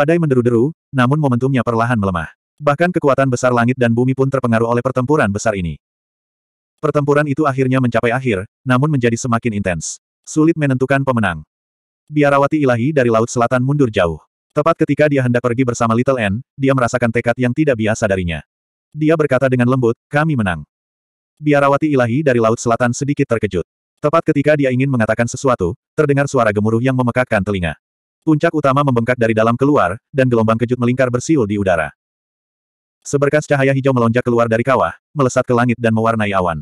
Badai menderu-deru, namun momentumnya perlahan melemah. Bahkan kekuatan besar langit dan bumi pun terpengaruh oleh pertempuran besar ini. Pertempuran itu akhirnya mencapai akhir, namun menjadi semakin intens. Sulit menentukan pemenang. Biarawati ilahi dari Laut Selatan mundur jauh. Tepat ketika dia hendak pergi bersama Little N, dia merasakan tekad yang tidak biasa darinya. Dia berkata dengan lembut, kami menang. Biarawati ilahi dari Laut Selatan sedikit terkejut. Tepat ketika dia ingin mengatakan sesuatu, terdengar suara gemuruh yang memekakkan telinga. Puncak utama membengkak dari dalam keluar, dan gelombang kejut melingkar bersiul di udara. Seberkas cahaya hijau melonjak keluar dari kawah, melesat ke langit dan mewarnai awan.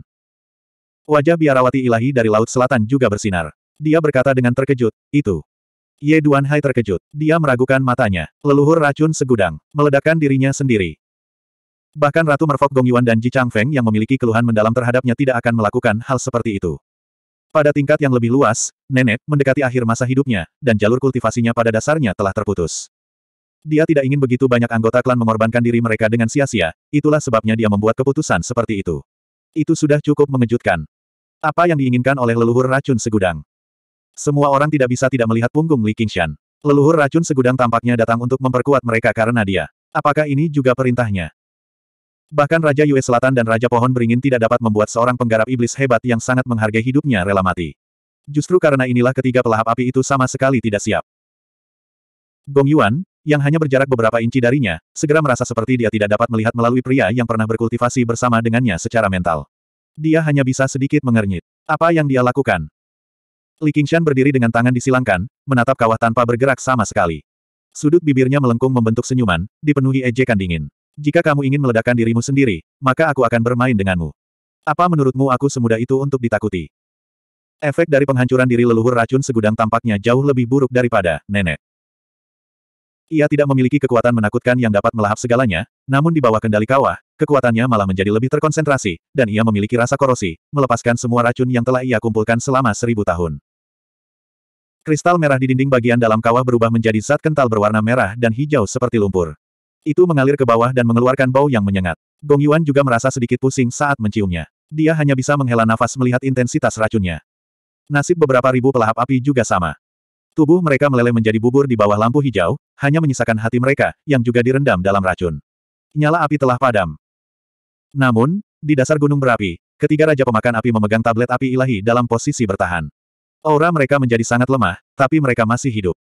Wajah biarawati ilahi dari Laut Selatan juga bersinar. Dia berkata dengan terkejut, itu. Ye Duan Hai terkejut. Dia meragukan matanya. Leluhur racun segudang. Meledakkan dirinya sendiri. Bahkan Ratu Merfok Gong Yuan dan Ji Feng yang memiliki keluhan mendalam terhadapnya tidak akan melakukan hal seperti itu. Pada tingkat yang lebih luas, nenek mendekati akhir masa hidupnya, dan jalur kultivasinya pada dasarnya telah terputus. Dia tidak ingin begitu banyak anggota klan mengorbankan diri mereka dengan sia-sia, itulah sebabnya dia membuat keputusan seperti itu. Itu sudah cukup mengejutkan. Apa yang diinginkan oleh leluhur racun segudang? Semua orang tidak bisa tidak melihat punggung Li Qingshan. Leluhur racun segudang tampaknya datang untuk memperkuat mereka karena dia. Apakah ini juga perintahnya? Bahkan Raja Yue Selatan dan Raja Pohon Beringin tidak dapat membuat seorang penggarap iblis hebat yang sangat menghargai hidupnya rela mati. Justru karena inilah ketiga pelahap api itu sama sekali tidak siap. Gong Yuan, yang hanya berjarak beberapa inci darinya, segera merasa seperti dia tidak dapat melihat melalui pria yang pernah berkultivasi bersama dengannya secara mental. Dia hanya bisa sedikit mengernyit. Apa yang dia lakukan? Li Qingshan berdiri dengan tangan disilangkan, menatap kawah tanpa bergerak sama sekali. Sudut bibirnya melengkung membentuk senyuman, dipenuhi ejekan dingin. Jika kamu ingin meledakkan dirimu sendiri, maka aku akan bermain denganmu. Apa menurutmu aku semudah itu untuk ditakuti? Efek dari penghancuran diri leluhur racun segudang tampaknya jauh lebih buruk daripada nenek. Ia tidak memiliki kekuatan menakutkan yang dapat melahap segalanya, namun di bawah kendali kawah, kekuatannya malah menjadi lebih terkonsentrasi, dan ia memiliki rasa korosi, melepaskan semua racun yang telah ia kumpulkan selama seribu tahun. Kristal merah di dinding bagian dalam kawah berubah menjadi zat kental berwarna merah dan hijau seperti lumpur. Itu mengalir ke bawah dan mengeluarkan bau yang menyengat. Gong Yuan juga merasa sedikit pusing saat menciumnya. Dia hanya bisa menghela nafas melihat intensitas racunnya. Nasib beberapa ribu pelahap api juga sama. Tubuh mereka meleleh menjadi bubur di bawah lampu hijau, hanya menyisakan hati mereka, yang juga direndam dalam racun. Nyala api telah padam. Namun, di dasar gunung berapi, ketiga Raja Pemakan Api memegang tablet api ilahi dalam posisi bertahan. Aura mereka menjadi sangat lemah, tapi mereka masih hidup.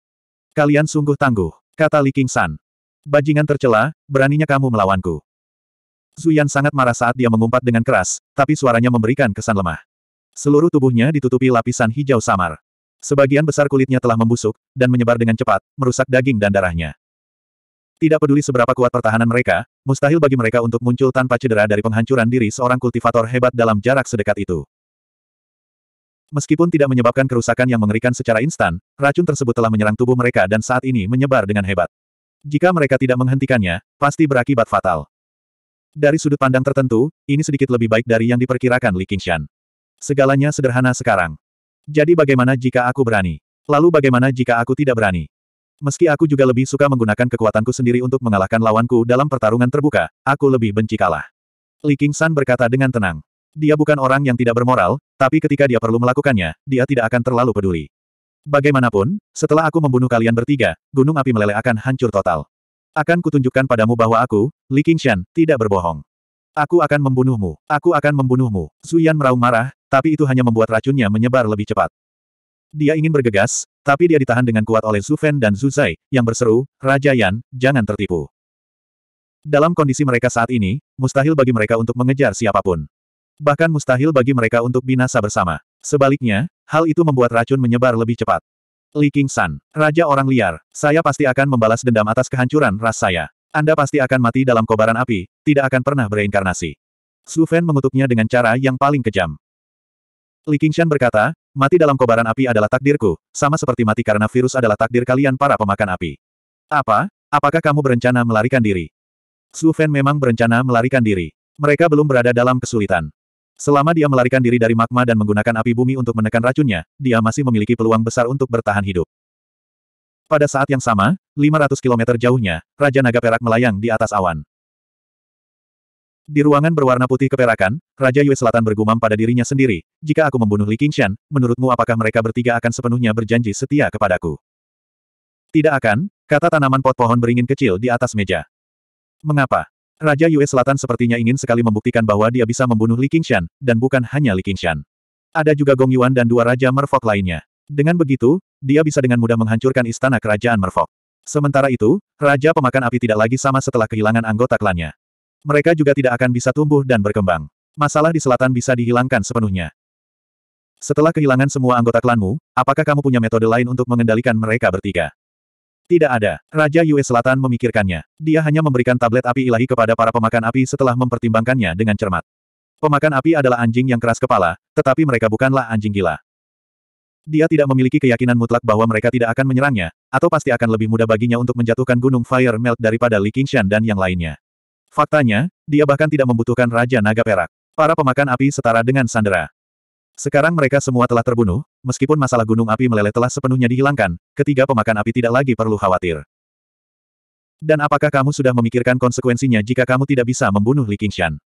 Kalian sungguh tangguh, kata Li King San. Bajingan tercela, beraninya kamu melawanku. Zuyan sangat marah saat dia mengumpat dengan keras, tapi suaranya memberikan kesan lemah. Seluruh tubuhnya ditutupi lapisan hijau samar. Sebagian besar kulitnya telah membusuk, dan menyebar dengan cepat, merusak daging dan darahnya. Tidak peduli seberapa kuat pertahanan mereka, mustahil bagi mereka untuk muncul tanpa cedera dari penghancuran diri seorang kultivator hebat dalam jarak sedekat itu. Meskipun tidak menyebabkan kerusakan yang mengerikan secara instan, racun tersebut telah menyerang tubuh mereka dan saat ini menyebar dengan hebat. Jika mereka tidak menghentikannya, pasti berakibat fatal. Dari sudut pandang tertentu, ini sedikit lebih baik dari yang diperkirakan Li Qingshan. Segalanya sederhana sekarang. Jadi bagaimana jika aku berani? Lalu bagaimana jika aku tidak berani? Meski aku juga lebih suka menggunakan kekuatanku sendiri untuk mengalahkan lawanku dalam pertarungan terbuka, aku lebih benci kalah. Li Qingshan berkata dengan tenang. Dia bukan orang yang tidak bermoral, tapi ketika dia perlu melakukannya, dia tidak akan terlalu peduli. Bagaimanapun, setelah aku membunuh kalian bertiga, gunung api meleleh akan hancur total. Akan kutunjukkan padamu bahwa aku, Li Qingshan, tidak berbohong. Aku akan membunuhmu. Aku akan membunuhmu. Zuyan meraung marah, tapi itu hanya membuat racunnya menyebar lebih cepat. Dia ingin bergegas, tapi dia ditahan dengan kuat oleh Su Fen dan Zhu Zai, yang berseru, Raja Yan, jangan tertipu. Dalam kondisi mereka saat ini, mustahil bagi mereka untuk mengejar siapapun. Bahkan mustahil bagi mereka untuk binasa bersama. Sebaliknya, Hal itu membuat racun menyebar lebih cepat. Li Qingshan, San, Raja Orang Liar, saya pasti akan membalas dendam atas kehancuran ras saya. Anda pasti akan mati dalam kobaran api, tidak akan pernah bereinkarnasi. Su Fan mengutuknya dengan cara yang paling kejam. Li Qingshan berkata, mati dalam kobaran api adalah takdirku, sama seperti mati karena virus adalah takdir kalian para pemakan api. Apa? Apakah kamu berencana melarikan diri? Su Fan memang berencana melarikan diri. Mereka belum berada dalam kesulitan. Selama dia melarikan diri dari magma dan menggunakan api bumi untuk menekan racunnya, dia masih memiliki peluang besar untuk bertahan hidup. Pada saat yang sama, 500 km jauhnya, Raja Naga Perak melayang di atas awan. Di ruangan berwarna putih keperakan, Raja Yue Selatan bergumam pada dirinya sendiri, jika aku membunuh Li Qingshan, menurutmu apakah mereka bertiga akan sepenuhnya berjanji setia kepadaku? Tidak akan, kata tanaman pot pohon beringin kecil di atas meja. Mengapa? Raja Yue Selatan sepertinya ingin sekali membuktikan bahwa dia bisa membunuh Li Qingshan, dan bukan hanya Li Qingshan. Ada juga Gong Yuan dan dua Raja Merfok lainnya. Dengan begitu, dia bisa dengan mudah menghancurkan istana kerajaan Merfok. Sementara itu, Raja Pemakan Api tidak lagi sama setelah kehilangan anggota klannya. Mereka juga tidak akan bisa tumbuh dan berkembang. Masalah di selatan bisa dihilangkan sepenuhnya. Setelah kehilangan semua anggota klanmu, apakah kamu punya metode lain untuk mengendalikan mereka bertiga? Tidak ada. Raja Yue Selatan memikirkannya. Dia hanya memberikan tablet api ilahi kepada para pemakan api setelah mempertimbangkannya dengan cermat. Pemakan api adalah anjing yang keras kepala, tetapi mereka bukanlah anjing gila. Dia tidak memiliki keyakinan mutlak bahwa mereka tidak akan menyerangnya, atau pasti akan lebih mudah baginya untuk menjatuhkan gunung Fire Melt daripada Li Qingshan dan yang lainnya. Faktanya, dia bahkan tidak membutuhkan Raja Naga Perak. Para pemakan api setara dengan Sandera. Sekarang mereka semua telah terbunuh, meskipun masalah gunung api meleleh telah sepenuhnya dihilangkan, ketiga pemakan api tidak lagi perlu khawatir. Dan apakah kamu sudah memikirkan konsekuensinya jika kamu tidak bisa membunuh Li Qingshan?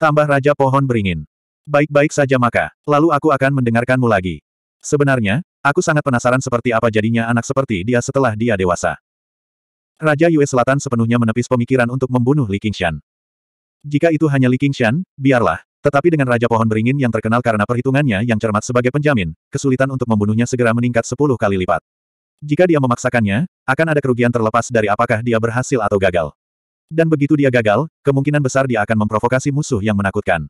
Tambah Raja Pohon beringin. Baik-baik saja maka, lalu aku akan mendengarkanmu lagi. Sebenarnya, aku sangat penasaran seperti apa jadinya anak seperti dia setelah dia dewasa. Raja Yue Selatan sepenuhnya menepis pemikiran untuk membunuh Li Qingshan. Jika itu hanya Li Qingshan, biarlah, tetapi dengan Raja Pohon Beringin yang terkenal karena perhitungannya yang cermat sebagai penjamin, kesulitan untuk membunuhnya segera meningkat sepuluh kali lipat. Jika dia memaksakannya, akan ada kerugian terlepas dari apakah dia berhasil atau gagal. Dan begitu dia gagal, kemungkinan besar dia akan memprovokasi musuh yang menakutkan.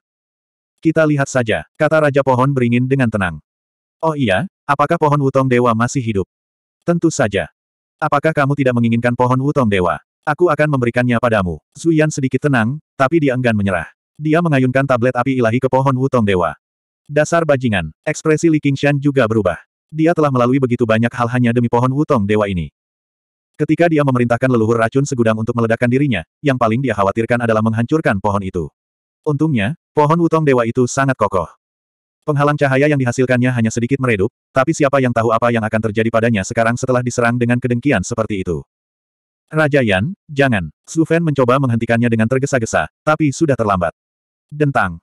Kita lihat saja, kata Raja Pohon Beringin dengan tenang. Oh iya, apakah pohon Wutong Dewa masih hidup? Tentu saja. Apakah kamu tidak menginginkan pohon Wutong Dewa? Aku akan memberikannya padamu. Zuyan sedikit tenang, tapi dia enggan menyerah. Dia mengayunkan tablet api ilahi ke pohon Wutong Dewa. Dasar bajingan, ekspresi Li Qingshan juga berubah. Dia telah melalui begitu banyak hal hanya demi pohon Wutong Dewa ini. Ketika dia memerintahkan leluhur racun segudang untuk meledakkan dirinya, yang paling dia khawatirkan adalah menghancurkan pohon itu. Untungnya, pohon Wutong Dewa itu sangat kokoh. Penghalang cahaya yang dihasilkannya hanya sedikit meredup, tapi siapa yang tahu apa yang akan terjadi padanya sekarang setelah diserang dengan kedengkian seperti itu. Raja Yan, jangan. Su Fan mencoba menghentikannya dengan tergesa-gesa, tapi sudah terlambat. Dentang.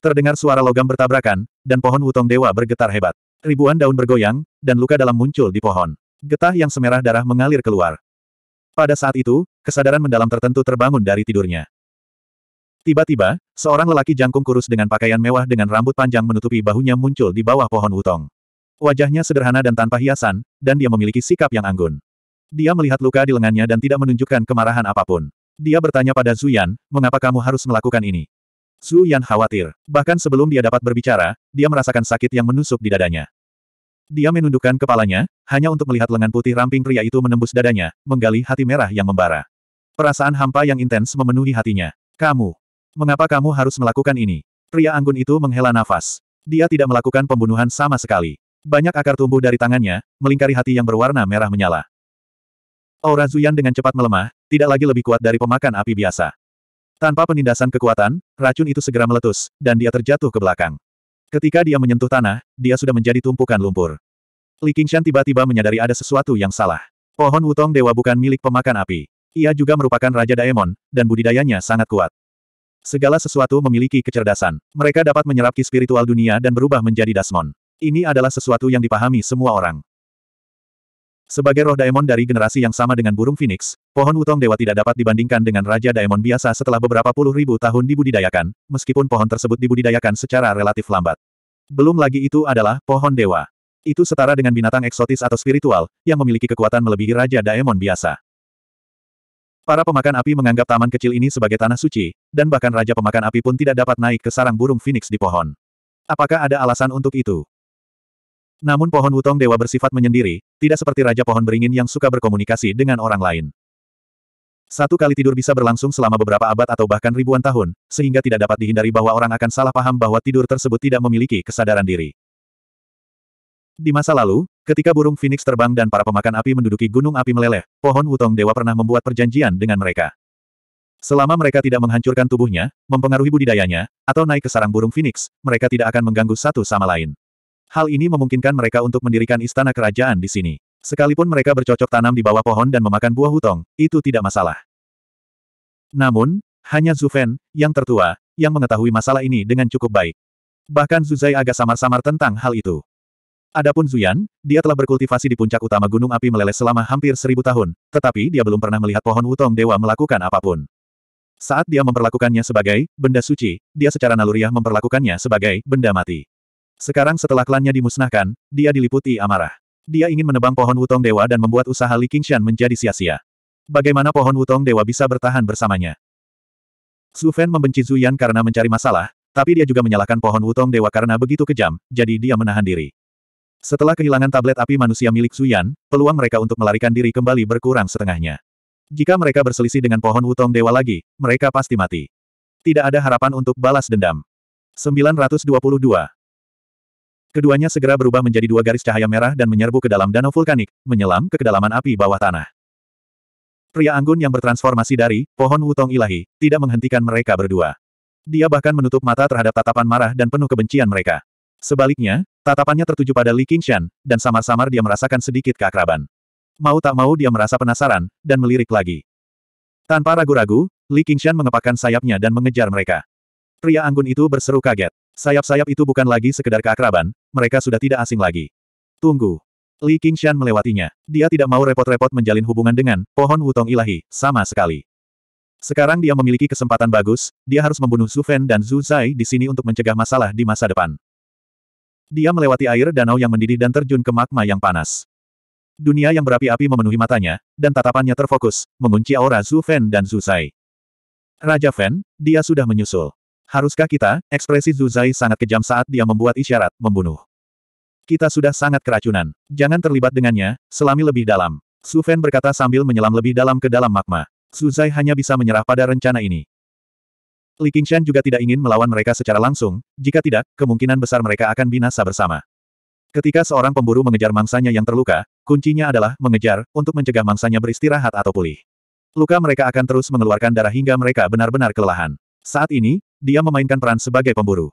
Terdengar suara logam bertabrakan, dan pohon wutong dewa bergetar hebat. Ribuan daun bergoyang, dan luka dalam muncul di pohon. Getah yang semerah darah mengalir keluar. Pada saat itu, kesadaran mendalam tertentu terbangun dari tidurnya. Tiba-tiba, seorang lelaki jangkung kurus dengan pakaian mewah dengan rambut panjang menutupi bahunya muncul di bawah pohon wutong. Wajahnya sederhana dan tanpa hiasan, dan dia memiliki sikap yang anggun. Dia melihat luka di lengannya dan tidak menunjukkan kemarahan apapun. Dia bertanya pada Zuyan, mengapa kamu harus melakukan ini? Su Yan khawatir. Bahkan sebelum dia dapat berbicara, dia merasakan sakit yang menusuk di dadanya. Dia menundukkan kepalanya, hanya untuk melihat lengan putih ramping pria itu menembus dadanya, menggali hati merah yang membara. Perasaan hampa yang intens memenuhi hatinya. Kamu. Mengapa kamu harus melakukan ini? Pria anggun itu menghela nafas. Dia tidak melakukan pembunuhan sama sekali. Banyak akar tumbuh dari tangannya, melingkari hati yang berwarna merah menyala. Aura Zuyan dengan cepat melemah, tidak lagi lebih kuat dari pemakan api biasa. Tanpa penindasan kekuatan, racun itu segera meletus, dan dia terjatuh ke belakang. Ketika dia menyentuh tanah, dia sudah menjadi tumpukan lumpur. Li Qingshan tiba-tiba menyadari ada sesuatu yang salah. Pohon wutong dewa bukan milik pemakan api. Ia juga merupakan Raja Daemon, dan budidayanya sangat kuat. Segala sesuatu memiliki kecerdasan. Mereka dapat menyerap ki spiritual dunia dan berubah menjadi dasmon. Ini adalah sesuatu yang dipahami semua orang. Sebagai roh daemon dari generasi yang sama dengan burung phoenix, pohon utong dewa tidak dapat dibandingkan dengan raja daemon biasa setelah beberapa puluh ribu tahun dibudidayakan, meskipun pohon tersebut dibudidayakan secara relatif lambat. Belum lagi itu adalah pohon dewa. Itu setara dengan binatang eksotis atau spiritual, yang memiliki kekuatan melebihi Raja Daemon biasa. Para pemakan api menganggap taman kecil ini sebagai tanah suci, dan bahkan Raja Pemakan Api pun tidak dapat naik ke sarang burung phoenix di pohon. Apakah ada alasan untuk itu? Namun pohon wutong dewa bersifat menyendiri, tidak seperti raja pohon beringin yang suka berkomunikasi dengan orang lain. Satu kali tidur bisa berlangsung selama beberapa abad atau bahkan ribuan tahun, sehingga tidak dapat dihindari bahwa orang akan salah paham bahwa tidur tersebut tidak memiliki kesadaran diri. Di masa lalu, ketika burung phoenix terbang dan para pemakan api menduduki gunung api meleleh, pohon wutong dewa pernah membuat perjanjian dengan mereka. Selama mereka tidak menghancurkan tubuhnya, mempengaruhi budidayanya, atau naik ke sarang burung phoenix, mereka tidak akan mengganggu satu sama lain. Hal ini memungkinkan mereka untuk mendirikan istana kerajaan di sini. Sekalipun mereka bercocok tanam di bawah pohon dan memakan buah hutong, itu tidak masalah. Namun, hanya Zufen, yang tertua, yang mengetahui masalah ini dengan cukup baik. Bahkan Zuzai agak samar-samar tentang hal itu. Adapun Zuyan, dia telah berkultivasi di puncak utama gunung api meleleh selama hampir seribu tahun, tetapi dia belum pernah melihat pohon hutong dewa melakukan apapun. Saat dia memperlakukannya sebagai benda suci, dia secara naluriah memperlakukannya sebagai benda mati. Sekarang setelah klannya dimusnahkan, dia diliputi amarah. Dia ingin menebang pohon Wutong dewa dan membuat usaha Li Qingshan menjadi sia-sia. Bagaimana pohon Wutong dewa bisa bertahan bersamanya? Su Fan membenci Zhu Yan karena mencari masalah, tapi dia juga menyalahkan pohon Wutong dewa karena begitu kejam, jadi dia menahan diri. Setelah kehilangan tablet api manusia milik Zhu Yan, peluang mereka untuk melarikan diri kembali berkurang setengahnya. Jika mereka berselisih dengan pohon Wutong dewa lagi, mereka pasti mati. Tidak ada harapan untuk balas dendam. 922. Keduanya segera berubah menjadi dua garis cahaya merah dan menyerbu ke dalam danau vulkanik, menyelam ke kedalaman api bawah tanah. Pria anggun yang bertransformasi dari pohon wutong ilahi, tidak menghentikan mereka berdua. Dia bahkan menutup mata terhadap tatapan marah dan penuh kebencian mereka. Sebaliknya, tatapannya tertuju pada Li Qingshan, dan samar-samar dia merasakan sedikit keakraban. Mau tak mau dia merasa penasaran, dan melirik lagi. Tanpa ragu-ragu, Li Qingshan mengepakkan sayapnya dan mengejar mereka. Pria anggun itu berseru kaget. Sayap-sayap itu bukan lagi sekedar keakraban, mereka sudah tidak asing lagi. Tunggu. Li Qingshan melewatinya. Dia tidak mau repot-repot menjalin hubungan dengan pohon wutong ilahi, sama sekali. Sekarang dia memiliki kesempatan bagus, dia harus membunuh Zhu Fen dan Zhu Zai di sini untuk mencegah masalah di masa depan. Dia melewati air danau yang mendidih dan terjun ke magma yang panas. Dunia yang berapi-api memenuhi matanya, dan tatapannya terfokus, mengunci aura Zhu Fen dan Zhu Zai. Raja Fen, dia sudah menyusul. Haruskah kita? Ekspresi Zuzai sangat kejam saat dia membuat isyarat membunuh. Kita sudah sangat keracunan. Jangan terlibat dengannya, selami lebih dalam. Su Fan berkata sambil menyelam lebih dalam ke dalam magma. Zuzai hanya bisa menyerah pada rencana ini. Li Qingshan juga tidak ingin melawan mereka secara langsung, jika tidak, kemungkinan besar mereka akan binasa bersama. Ketika seorang pemburu mengejar mangsanya yang terluka, kuncinya adalah mengejar, untuk mencegah mangsanya beristirahat atau pulih. Luka mereka akan terus mengeluarkan darah hingga mereka benar-benar kelelahan. Saat ini, dia memainkan peran sebagai pemburu.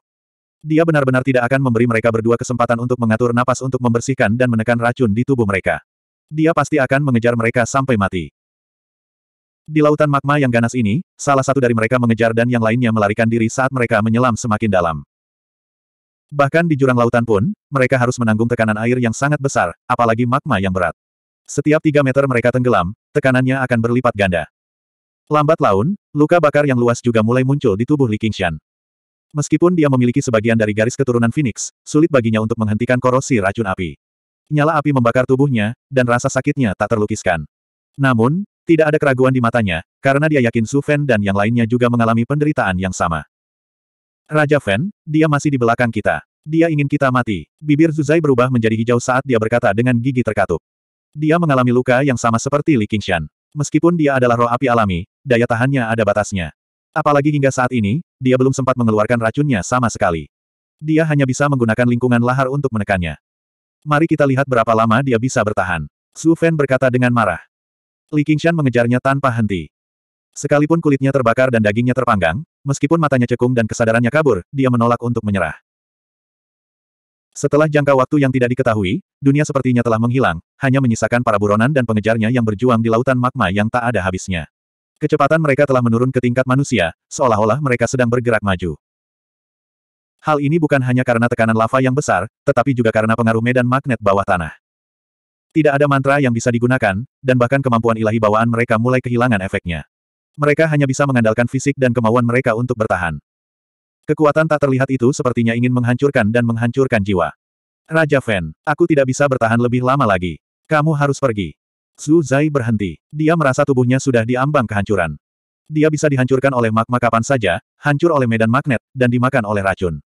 Dia benar-benar tidak akan memberi mereka berdua kesempatan untuk mengatur napas untuk membersihkan dan menekan racun di tubuh mereka. Dia pasti akan mengejar mereka sampai mati. Di lautan magma yang ganas ini, salah satu dari mereka mengejar dan yang lainnya melarikan diri saat mereka menyelam semakin dalam. Bahkan di jurang lautan pun, mereka harus menanggung tekanan air yang sangat besar, apalagi magma yang berat. Setiap tiga meter mereka tenggelam, tekanannya akan berlipat ganda. Lambat laun, luka bakar yang luas juga mulai muncul di tubuh Li Qingshan. Meskipun dia memiliki sebagian dari garis keturunan Phoenix, sulit baginya untuk menghentikan korosi racun api. Nyala api membakar tubuhnya, dan rasa sakitnya tak terlukiskan. Namun, tidak ada keraguan di matanya, karena dia yakin Su Fen dan yang lainnya juga mengalami penderitaan yang sama. Raja Fen, dia masih di belakang kita. Dia ingin kita mati. Bibir Zuzai berubah menjadi hijau saat dia berkata dengan gigi terkatup. Dia mengalami luka yang sama seperti Li Qingshan. Meskipun dia adalah roh api alami, daya tahannya ada batasnya. Apalagi hingga saat ini, dia belum sempat mengeluarkan racunnya sama sekali. Dia hanya bisa menggunakan lingkungan lahar untuk menekannya. Mari kita lihat berapa lama dia bisa bertahan. Su Fan berkata dengan marah. Li Qingshan mengejarnya tanpa henti. Sekalipun kulitnya terbakar dan dagingnya terpanggang, meskipun matanya cekung dan kesadarannya kabur, dia menolak untuk menyerah. Setelah jangka waktu yang tidak diketahui, dunia sepertinya telah menghilang, hanya menyisakan para buronan dan pengejarnya yang berjuang di lautan magma yang tak ada habisnya. Kecepatan mereka telah menurun ke tingkat manusia, seolah-olah mereka sedang bergerak maju. Hal ini bukan hanya karena tekanan lava yang besar, tetapi juga karena pengaruh medan magnet bawah tanah. Tidak ada mantra yang bisa digunakan, dan bahkan kemampuan ilahi bawaan mereka mulai kehilangan efeknya. Mereka hanya bisa mengandalkan fisik dan kemauan mereka untuk bertahan. Kekuatan tak terlihat itu sepertinya ingin menghancurkan dan menghancurkan jiwa. Raja Fen, aku tidak bisa bertahan lebih lama lagi. Kamu harus pergi. Su Zai berhenti. Dia merasa tubuhnya sudah diambang kehancuran. Dia bisa dihancurkan oleh magma kapan saja, hancur oleh medan magnet, dan dimakan oleh racun.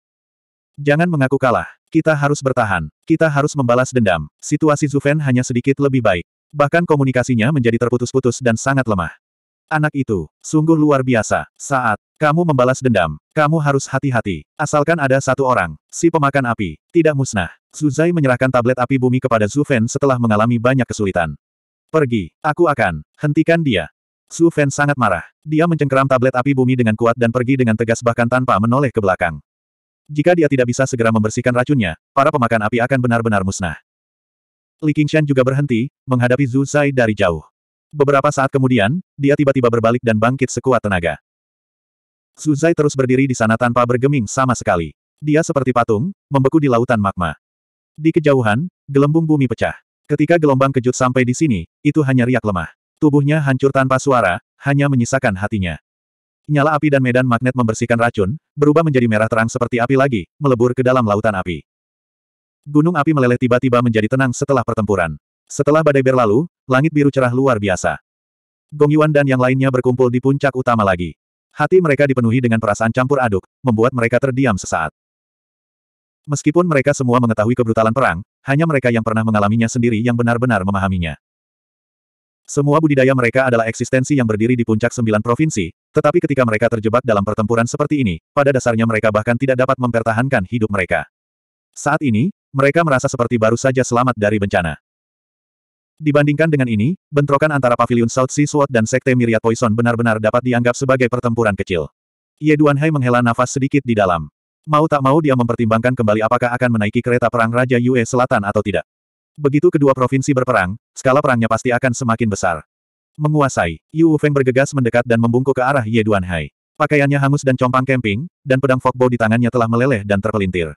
Jangan mengaku kalah. Kita harus bertahan. Kita harus membalas dendam. Situasi Zufen hanya sedikit lebih baik. Bahkan komunikasinya menjadi terputus-putus dan sangat lemah. Anak itu, sungguh luar biasa. Saat kamu membalas dendam, kamu harus hati-hati. Asalkan ada satu orang, si pemakan api, tidak musnah. Zuzai menyerahkan tablet api bumi kepada Zufen setelah mengalami banyak kesulitan. Pergi, aku akan hentikan dia. Zufen sangat marah. Dia mencengkeram tablet api bumi dengan kuat dan pergi dengan tegas bahkan tanpa menoleh ke belakang. Jika dia tidak bisa segera membersihkan racunnya, para pemakan api akan benar-benar musnah. Li Qingshan juga berhenti, menghadapi Zuzai dari jauh. Beberapa saat kemudian, dia tiba-tiba berbalik dan bangkit sekuat tenaga. Suzai terus berdiri di sana tanpa bergeming sama sekali. Dia seperti patung, membeku di lautan magma. Di kejauhan, gelembung bumi pecah. Ketika gelombang kejut sampai di sini, itu hanya riak lemah. Tubuhnya hancur tanpa suara, hanya menyisakan hatinya. Nyala api dan medan magnet membersihkan racun, berubah menjadi merah terang seperti api lagi, melebur ke dalam lautan api. Gunung api meleleh tiba-tiba menjadi tenang setelah pertempuran. Setelah badai berlalu, langit biru cerah luar biasa. Gong Yuan dan yang lainnya berkumpul di puncak utama lagi. Hati mereka dipenuhi dengan perasaan campur aduk, membuat mereka terdiam sesaat. Meskipun mereka semua mengetahui kebrutalan perang, hanya mereka yang pernah mengalaminya sendiri yang benar-benar memahaminya. Semua budidaya mereka adalah eksistensi yang berdiri di puncak sembilan provinsi, tetapi ketika mereka terjebak dalam pertempuran seperti ini, pada dasarnya mereka bahkan tidak dapat mempertahankan hidup mereka. Saat ini, mereka merasa seperti baru saja selamat dari bencana. Dibandingkan dengan ini, bentrokan antara Pavilion South Sea Sword dan Sekte Myriad Poison benar-benar dapat dianggap sebagai pertempuran kecil. Ye Duanhai menghela nafas sedikit di dalam. Mau tak mau dia mempertimbangkan kembali apakah akan menaiki kereta perang Raja Yue Selatan atau tidak. Begitu kedua provinsi berperang, skala perangnya pasti akan semakin besar. Menguasai, Yu Feng bergegas mendekat dan membungkuk ke arah Ye Duanhai. Pakaiannya hangus dan compang kemping, dan pedang Fokbo di tangannya telah meleleh dan terpelintir.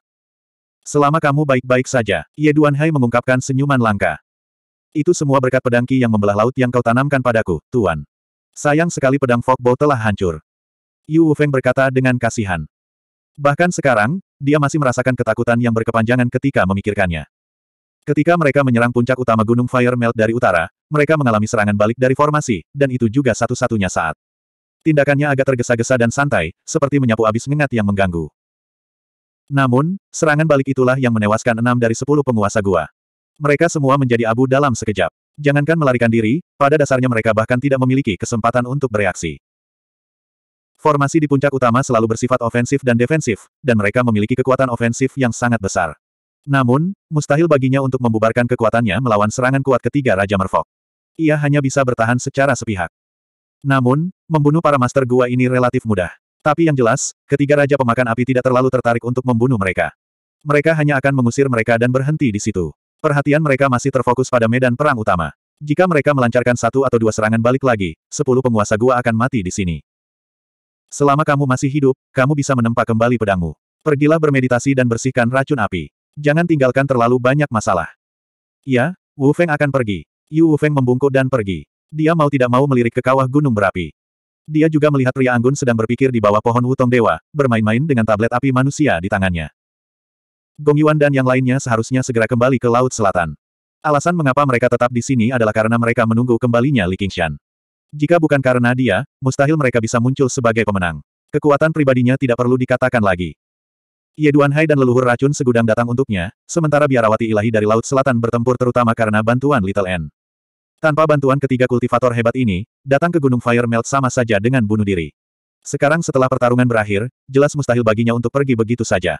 Selama kamu baik-baik saja, Ye Duanhai mengungkapkan senyuman langka. Itu semua berkat pedang Ki yang membelah laut yang kau tanamkan padaku, Tuan. Sayang sekali pedang Fogbo telah hancur. Yu Wufeng berkata dengan kasihan. Bahkan sekarang, dia masih merasakan ketakutan yang berkepanjangan ketika memikirkannya. Ketika mereka menyerang puncak utama Gunung Fire Melt dari utara, mereka mengalami serangan balik dari formasi, dan itu juga satu-satunya saat. Tindakannya agak tergesa-gesa dan santai, seperti menyapu abis ngengat yang mengganggu. Namun, serangan balik itulah yang menewaskan enam dari sepuluh penguasa gua. Mereka semua menjadi abu dalam sekejap. Jangankan melarikan diri, pada dasarnya mereka bahkan tidak memiliki kesempatan untuk bereaksi. Formasi di puncak utama selalu bersifat ofensif dan defensif, dan mereka memiliki kekuatan ofensif yang sangat besar. Namun, mustahil baginya untuk membubarkan kekuatannya melawan serangan kuat ketiga Raja Merfok. Ia hanya bisa bertahan secara sepihak. Namun, membunuh para master gua ini relatif mudah. Tapi yang jelas, ketiga Raja Pemakan Api tidak terlalu tertarik untuk membunuh mereka. Mereka hanya akan mengusir mereka dan berhenti di situ. Perhatian mereka masih terfokus pada medan perang utama. Jika mereka melancarkan satu atau dua serangan balik lagi, sepuluh penguasa gua akan mati di sini. Selama kamu masih hidup, kamu bisa menempa kembali pedangmu. Pergilah bermeditasi dan bersihkan racun api. Jangan tinggalkan terlalu banyak masalah. Ya, Wu Feng akan pergi. Yu Wu Feng membungkuk dan pergi. Dia mau tidak mau melirik ke kawah gunung berapi. Dia juga melihat pria anggun sedang berpikir di bawah pohon Wutong Dewa, bermain-main dengan tablet api manusia di tangannya. Gong Yuan dan yang lainnya seharusnya segera kembali ke Laut Selatan. Alasan mengapa mereka tetap di sini adalah karena mereka menunggu kembalinya Li Qingshan. Jika bukan karena dia, mustahil mereka bisa muncul sebagai pemenang. Kekuatan pribadinya tidak perlu dikatakan lagi. Ye Duanhai dan leluhur racun segudang datang untuknya, sementara biarawati ilahi dari Laut Selatan bertempur terutama karena bantuan Little N. Tanpa bantuan ketiga kultivator hebat ini, datang ke Gunung Fire Melt sama saja dengan bunuh diri. Sekarang setelah pertarungan berakhir, jelas mustahil baginya untuk pergi begitu saja.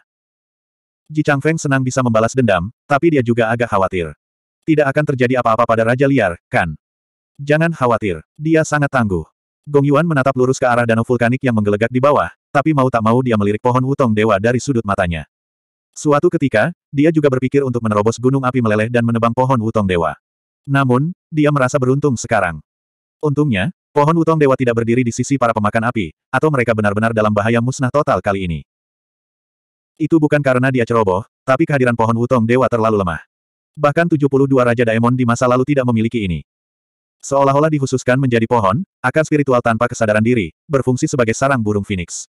Ji Changfeng senang bisa membalas dendam, tapi dia juga agak khawatir. Tidak akan terjadi apa-apa pada Raja Liar, kan? Jangan khawatir, dia sangat tangguh. Gong Yuan menatap lurus ke arah danau vulkanik yang menggelegak di bawah, tapi mau tak mau dia melirik pohon wutong dewa dari sudut matanya. Suatu ketika, dia juga berpikir untuk menerobos gunung api meleleh dan menebang pohon wutong dewa. Namun, dia merasa beruntung sekarang. Untungnya, pohon wutong dewa tidak berdiri di sisi para pemakan api, atau mereka benar-benar dalam bahaya musnah total kali ini. Itu bukan karena dia ceroboh, tapi kehadiran pohon Wutong Dewa terlalu lemah. Bahkan 72 Raja Daemon di masa lalu tidak memiliki ini. Seolah-olah dihususkan menjadi pohon, akan spiritual tanpa kesadaran diri, berfungsi sebagai sarang burung phoenix.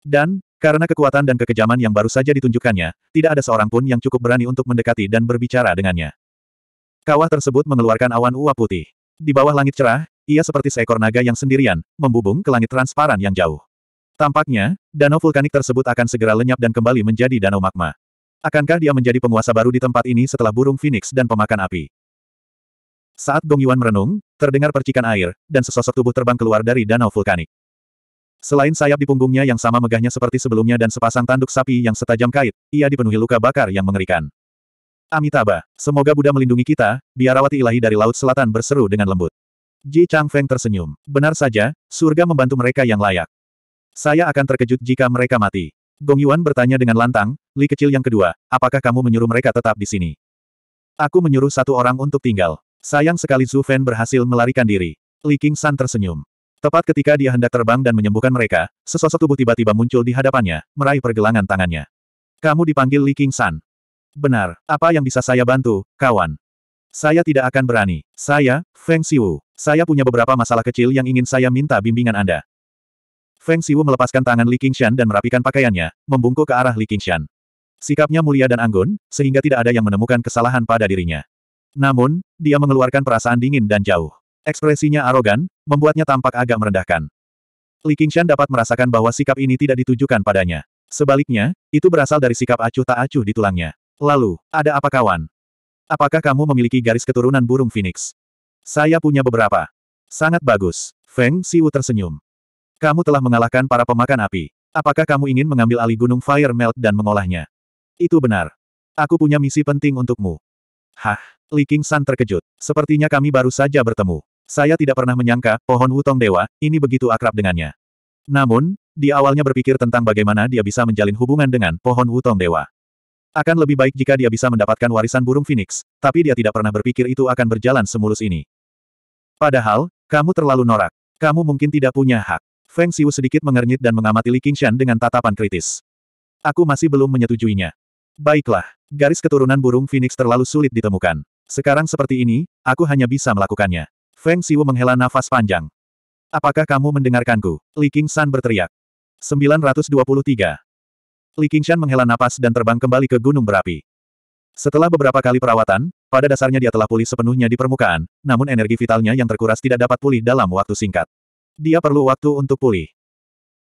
Dan, karena kekuatan dan kekejaman yang baru saja ditunjukkannya, tidak ada seorang pun yang cukup berani untuk mendekati dan berbicara dengannya. Kawah tersebut mengeluarkan awan uap putih. Di bawah langit cerah, ia seperti seekor naga yang sendirian, membubung ke langit transparan yang jauh. Tampaknya, danau vulkanik tersebut akan segera lenyap dan kembali menjadi danau magma. Akankah dia menjadi penguasa baru di tempat ini setelah burung phoenix dan pemakan api? Saat Gong Yuan merenung, terdengar percikan air, dan sesosok tubuh terbang keluar dari danau vulkanik. Selain sayap di punggungnya yang sama megahnya seperti sebelumnya dan sepasang tanduk sapi yang setajam kait, ia dipenuhi luka bakar yang mengerikan. Amitabha, semoga Buddha melindungi kita, biarawati ilahi dari Laut Selatan berseru dengan lembut. Ji Chang Feng tersenyum. Benar saja, surga membantu mereka yang layak. Saya akan terkejut jika mereka mati. Gong Yuan bertanya dengan lantang, Li kecil yang kedua, apakah kamu menyuruh mereka tetap di sini? Aku menyuruh satu orang untuk tinggal. Sayang sekali Zhu Fan berhasil melarikan diri. Li King San tersenyum. Tepat ketika dia hendak terbang dan menyembuhkan mereka, sesosok tubuh tiba-tiba muncul di hadapannya, meraih pergelangan tangannya. Kamu dipanggil Li King San. Benar, apa yang bisa saya bantu, kawan? Saya tidak akan berani. Saya, Feng Xiu. Saya punya beberapa masalah kecil yang ingin saya minta bimbingan Anda. Feng Siwu melepaskan tangan Li Qingshan dan merapikan pakaiannya, membungkuk ke arah Li Qingshan. Sikapnya mulia dan anggun, sehingga tidak ada yang menemukan kesalahan pada dirinya. Namun, dia mengeluarkan perasaan dingin dan jauh. Ekspresinya arogan, membuatnya tampak agak merendahkan. Li Qingshan dapat merasakan bahwa sikap ini tidak ditujukan padanya. Sebaliknya, itu berasal dari sikap acuh tak acuh di tulangnya. Lalu, ada apa kawan? Apakah kamu memiliki garis keturunan burung phoenix? Saya punya beberapa. Sangat bagus. Feng Siwu tersenyum. Kamu telah mengalahkan para pemakan api. Apakah kamu ingin mengambil alih gunung Fire Melt dan mengolahnya? Itu benar. Aku punya misi penting untukmu. Hah, Li King San terkejut. Sepertinya kami baru saja bertemu. Saya tidak pernah menyangka, pohon hutong Dewa, ini begitu akrab dengannya. Namun, dia awalnya berpikir tentang bagaimana dia bisa menjalin hubungan dengan pohon hutong Dewa. Akan lebih baik jika dia bisa mendapatkan warisan burung Phoenix, tapi dia tidak pernah berpikir itu akan berjalan semulus ini. Padahal, kamu terlalu norak. Kamu mungkin tidak punya hak. Feng Xiu sedikit mengernyit dan mengamati Li Qingshan dengan tatapan kritis. Aku masih belum menyetujuinya. Baiklah, garis keturunan burung Phoenix terlalu sulit ditemukan. Sekarang seperti ini, aku hanya bisa melakukannya. Feng Xiu menghela nafas panjang. Apakah kamu mendengarkanku? Li Qingshan berteriak. 923. Li Qingshan menghela nafas dan terbang kembali ke gunung berapi. Setelah beberapa kali perawatan, pada dasarnya dia telah pulih sepenuhnya di permukaan, namun energi vitalnya yang terkuras tidak dapat pulih dalam waktu singkat. Dia perlu waktu untuk pulih.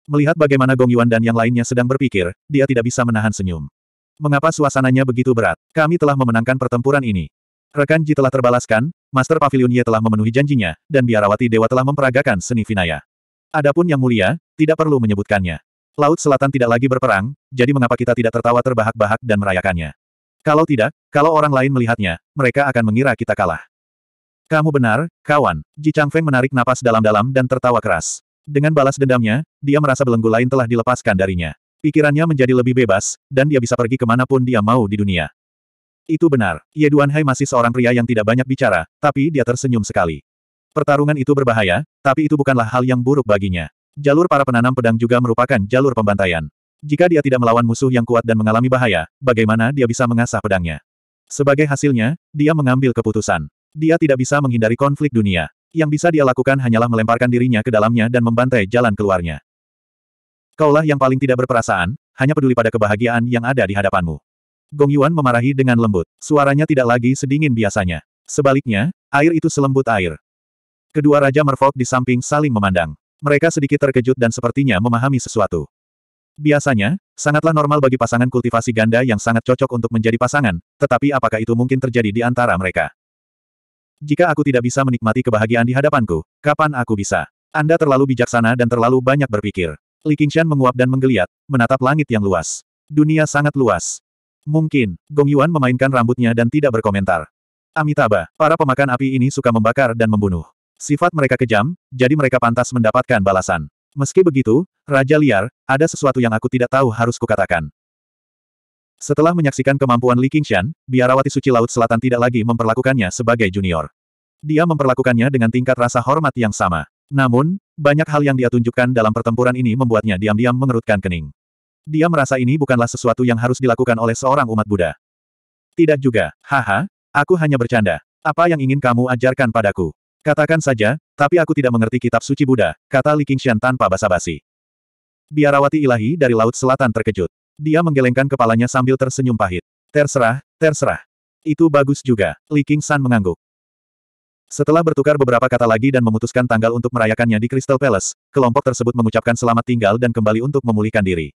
Melihat bagaimana Gong Yuan dan yang lainnya sedang berpikir, dia tidak bisa menahan senyum. Mengapa suasananya begitu berat? Kami telah memenangkan pertempuran ini. Rekan Ji telah terbalaskan, Master Pavilion Ye telah memenuhi janjinya, dan biarawati dewa telah memperagakan seni Vinaya. Adapun Yang Mulia, tidak perlu menyebutkannya. Laut Selatan tidak lagi berperang, jadi mengapa kita tidak tertawa terbahak-bahak dan merayakannya? Kalau tidak, kalau orang lain melihatnya, mereka akan mengira kita kalah. Kamu benar, kawan. Ji Chang Feng menarik napas dalam-dalam dan tertawa keras. Dengan balas dendamnya, dia merasa belenggu lain telah dilepaskan darinya. Pikirannya menjadi lebih bebas, dan dia bisa pergi kemanapun dia mau di dunia. Itu benar, Ye Hai masih seorang pria yang tidak banyak bicara, tapi dia tersenyum sekali. Pertarungan itu berbahaya, tapi itu bukanlah hal yang buruk baginya. Jalur para penanam pedang juga merupakan jalur pembantaian. Jika dia tidak melawan musuh yang kuat dan mengalami bahaya, bagaimana dia bisa mengasah pedangnya? Sebagai hasilnya, dia mengambil keputusan. Dia tidak bisa menghindari konflik dunia. Yang bisa dia lakukan hanyalah melemparkan dirinya ke dalamnya dan membantai jalan keluarnya. Kaulah yang paling tidak berperasaan, hanya peduli pada kebahagiaan yang ada di hadapanmu. Gong Yuan memarahi dengan lembut. Suaranya tidak lagi sedingin biasanya. Sebaliknya, air itu selembut air. Kedua Raja Merfok di samping saling memandang. Mereka sedikit terkejut dan sepertinya memahami sesuatu. Biasanya, sangatlah normal bagi pasangan kultivasi ganda yang sangat cocok untuk menjadi pasangan, tetapi apakah itu mungkin terjadi di antara mereka? Jika aku tidak bisa menikmati kebahagiaan di hadapanku, kapan aku bisa? Anda terlalu bijaksana dan terlalu banyak berpikir. Li Qingshan menguap dan menggeliat, menatap langit yang luas. Dunia sangat luas. Mungkin, Gong Yuan memainkan rambutnya dan tidak berkomentar. Amitabha, para pemakan api ini suka membakar dan membunuh. Sifat mereka kejam, jadi mereka pantas mendapatkan balasan. Meski begitu, Raja Liar, ada sesuatu yang aku tidak tahu harus kukatakan. Setelah menyaksikan kemampuan Li Qingshan, biarawati suci Laut Selatan tidak lagi memperlakukannya sebagai junior. Dia memperlakukannya dengan tingkat rasa hormat yang sama. Namun, banyak hal yang dia tunjukkan dalam pertempuran ini membuatnya diam-diam mengerutkan kening. Dia merasa ini bukanlah sesuatu yang harus dilakukan oleh seorang umat Buddha. Tidak juga, haha, aku hanya bercanda. Apa yang ingin kamu ajarkan padaku? Katakan saja, tapi aku tidak mengerti kitab suci Buddha, kata Li Qingshan tanpa basa-basi. Biarawati ilahi dari Laut Selatan terkejut. Dia menggelengkan kepalanya sambil tersenyum pahit. Terserah, terserah. Itu bagus juga, Li King San mengangguk. Setelah bertukar beberapa kata lagi dan memutuskan tanggal untuk merayakannya di Crystal Palace, kelompok tersebut mengucapkan selamat tinggal dan kembali untuk memulihkan diri.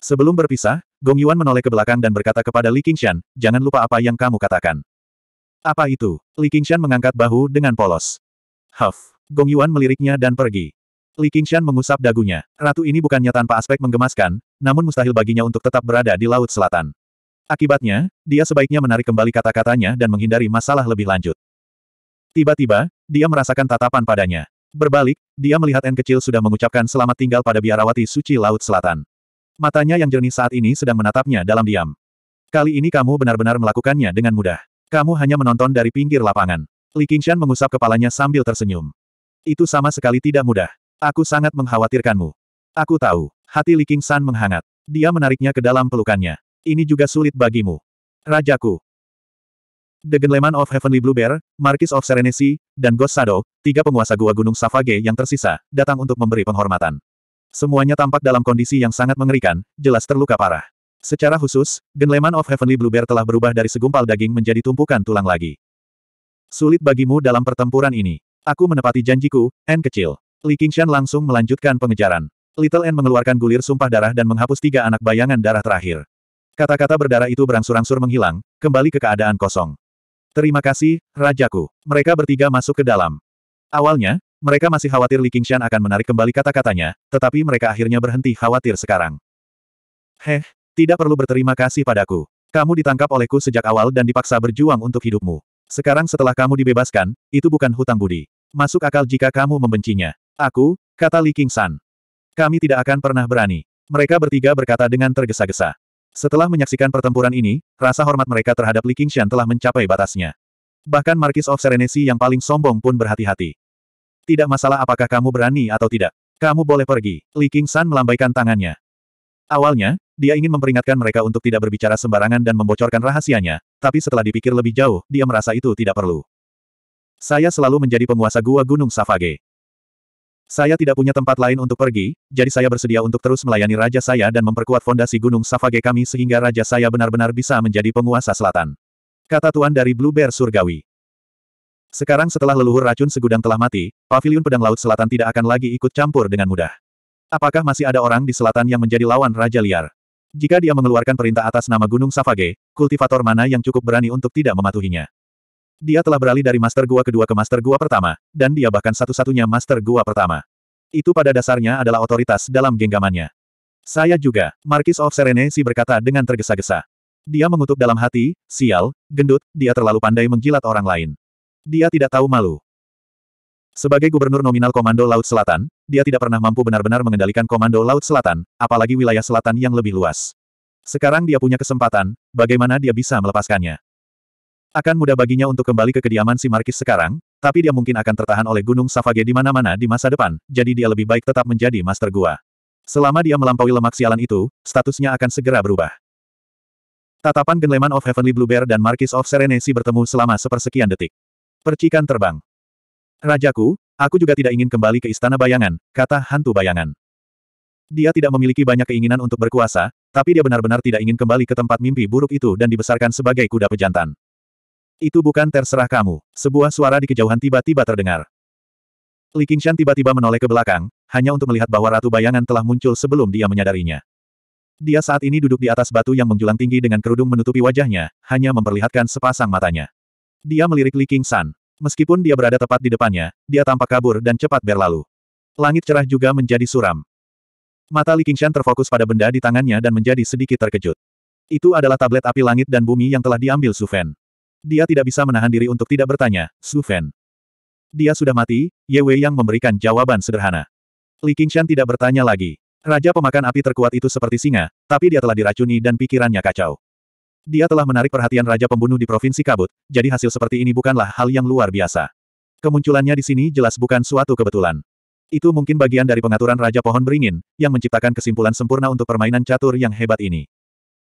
Sebelum berpisah, Gong Yuan menoleh ke belakang dan berkata kepada Li Qingshan, jangan lupa apa yang kamu katakan. Apa itu? Li Qingshan mengangkat bahu dengan polos. Huff. Gong Yuan meliriknya dan pergi. Li Qingshan mengusap dagunya. Ratu ini bukannya tanpa aspek menggemaskan, namun mustahil baginya untuk tetap berada di Laut Selatan. Akibatnya, dia sebaiknya menarik kembali kata-katanya dan menghindari masalah lebih lanjut. Tiba-tiba, dia merasakan tatapan padanya. Berbalik, dia melihat N kecil sudah mengucapkan selamat tinggal pada biarawati suci Laut Selatan. Matanya yang jernih saat ini sedang menatapnya dalam diam. Kali ini kamu benar-benar melakukannya dengan mudah. Kamu hanya menonton dari pinggir lapangan. Li Qingshan mengusap kepalanya sambil tersenyum. Itu sama sekali tidak mudah. Aku sangat mengkhawatirkanmu. Aku tahu. Hati Li King San menghangat. Dia menariknya ke dalam pelukannya. Ini juga sulit bagimu. Rajaku. The Genleman of Heavenly Blue Bear, Marquis of Serenesi, dan Ghost Shadow, tiga penguasa gua Gunung Savage yang tersisa, datang untuk memberi penghormatan. Semuanya tampak dalam kondisi yang sangat mengerikan, jelas terluka parah. Secara khusus, Genleman of Heavenly Blue Bear telah berubah dari segumpal daging menjadi tumpukan tulang lagi. Sulit bagimu dalam pertempuran ini. Aku menepati janjiku, N kecil. Li Qingshan langsung melanjutkan pengejaran. Little N mengeluarkan gulir sumpah darah dan menghapus tiga anak bayangan darah terakhir. Kata-kata berdarah itu berangsur-angsur menghilang, kembali ke keadaan kosong. Terima kasih, Rajaku. Mereka bertiga masuk ke dalam. Awalnya, mereka masih khawatir Li Qingshan akan menarik kembali kata-katanya, tetapi mereka akhirnya berhenti khawatir sekarang. Heh, tidak perlu berterima kasih padaku. Kamu ditangkap olehku sejak awal dan dipaksa berjuang untuk hidupmu. Sekarang setelah kamu dibebaskan, itu bukan hutang budi. Masuk akal jika kamu membencinya. Aku, kata Li San. Kami tidak akan pernah berani. Mereka bertiga berkata dengan tergesa-gesa. Setelah menyaksikan pertempuran ini, rasa hormat mereka terhadap Li Qingshan telah mencapai batasnya. Bahkan Marquis of Serenesi yang paling sombong pun berhati-hati. Tidak masalah apakah kamu berani atau tidak. Kamu boleh pergi. Li San melambaikan tangannya. Awalnya, dia ingin memperingatkan mereka untuk tidak berbicara sembarangan dan membocorkan rahasianya, tapi setelah dipikir lebih jauh, dia merasa itu tidak perlu. Saya selalu menjadi penguasa gua Gunung Savage. Saya tidak punya tempat lain untuk pergi, jadi saya bersedia untuk terus melayani raja saya dan memperkuat fondasi Gunung Savage kami sehingga raja saya benar-benar bisa menjadi penguasa selatan. Kata Tuan dari Blue Bear Surgawi. Sekarang setelah leluhur racun segudang telah mati, pavilion pedang laut selatan tidak akan lagi ikut campur dengan mudah. Apakah masih ada orang di selatan yang menjadi lawan raja liar? Jika dia mengeluarkan perintah atas nama Gunung Savage, kultivator mana yang cukup berani untuk tidak mematuhinya? Dia telah beralih dari Master Gua kedua ke Master Gua pertama, dan dia bahkan satu-satunya Master Gua pertama. Itu pada dasarnya adalah otoritas dalam genggamannya. Saya juga, Markis of Serenesi berkata dengan tergesa-gesa. Dia mengutuk dalam hati, sial, gendut, dia terlalu pandai menggilat orang lain. Dia tidak tahu malu. Sebagai gubernur nominal Komando Laut Selatan, dia tidak pernah mampu benar-benar mengendalikan Komando Laut Selatan, apalagi wilayah selatan yang lebih luas. Sekarang dia punya kesempatan, bagaimana dia bisa melepaskannya. Akan mudah baginya untuk kembali ke kediaman si Markis sekarang, tapi dia mungkin akan tertahan oleh Gunung Savage di mana-mana di masa depan, jadi dia lebih baik tetap menjadi Master Gua. Selama dia melampaui lemak sialan itu, statusnya akan segera berubah. Tatapan Genleman of Heavenly Blue Bear dan Markis of Serenesi bertemu selama sepersekian detik. Percikan terbang. Rajaku, aku juga tidak ingin kembali ke istana bayangan, kata hantu bayangan. Dia tidak memiliki banyak keinginan untuk berkuasa, tapi dia benar-benar tidak ingin kembali ke tempat mimpi buruk itu dan dibesarkan sebagai kuda pejantan. Itu bukan terserah kamu. Sebuah suara di kejauhan tiba-tiba terdengar. Li Qingshan tiba-tiba menoleh ke belakang, hanya untuk melihat bahwa Ratu Bayangan telah muncul sebelum dia menyadarinya. Dia saat ini duduk di atas batu yang menjulang tinggi dengan kerudung menutupi wajahnya, hanya memperlihatkan sepasang matanya. Dia melirik Li Qingshan. Meskipun dia berada tepat di depannya, dia tampak kabur dan cepat berlalu. Langit cerah juga menjadi suram. Mata Li Qingshan terfokus pada benda di tangannya dan menjadi sedikit terkejut. Itu adalah tablet api langit dan bumi yang telah diambil Su Fen. Dia tidak bisa menahan diri untuk tidak bertanya, Su Fan. Dia sudah mati, Ye Wei yang memberikan jawaban sederhana. Li Qingshan tidak bertanya lagi. Raja pemakan api terkuat itu seperti singa, tapi dia telah diracuni dan pikirannya kacau. Dia telah menarik perhatian Raja Pembunuh di Provinsi Kabut, jadi hasil seperti ini bukanlah hal yang luar biasa. Kemunculannya di sini jelas bukan suatu kebetulan. Itu mungkin bagian dari pengaturan Raja Pohon Beringin, yang menciptakan kesimpulan sempurna untuk permainan catur yang hebat ini.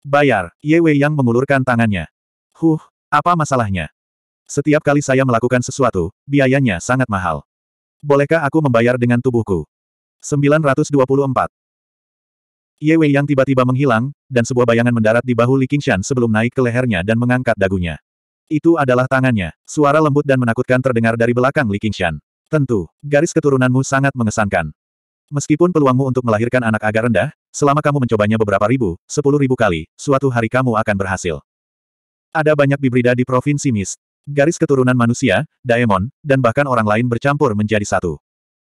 Bayar, Ye Wei yang mengulurkan tangannya. Huh, apa masalahnya? Setiap kali saya melakukan sesuatu, biayanya sangat mahal. Bolehkah aku membayar dengan tubuhku? 924. Ye Wei yang tiba-tiba menghilang, dan sebuah bayangan mendarat di bahu Li Qingshan sebelum naik ke lehernya dan mengangkat dagunya. Itu adalah tangannya. Suara lembut dan menakutkan terdengar dari belakang Li Qingshan. Tentu, garis keturunanmu sangat mengesankan. Meskipun peluangmu untuk melahirkan anak agak rendah, selama kamu mencobanya beberapa ribu, sepuluh ribu kali, suatu hari kamu akan berhasil. Ada banyak bibrida di provinsi Mist. Garis keturunan manusia, daemon, dan bahkan orang lain bercampur menjadi satu.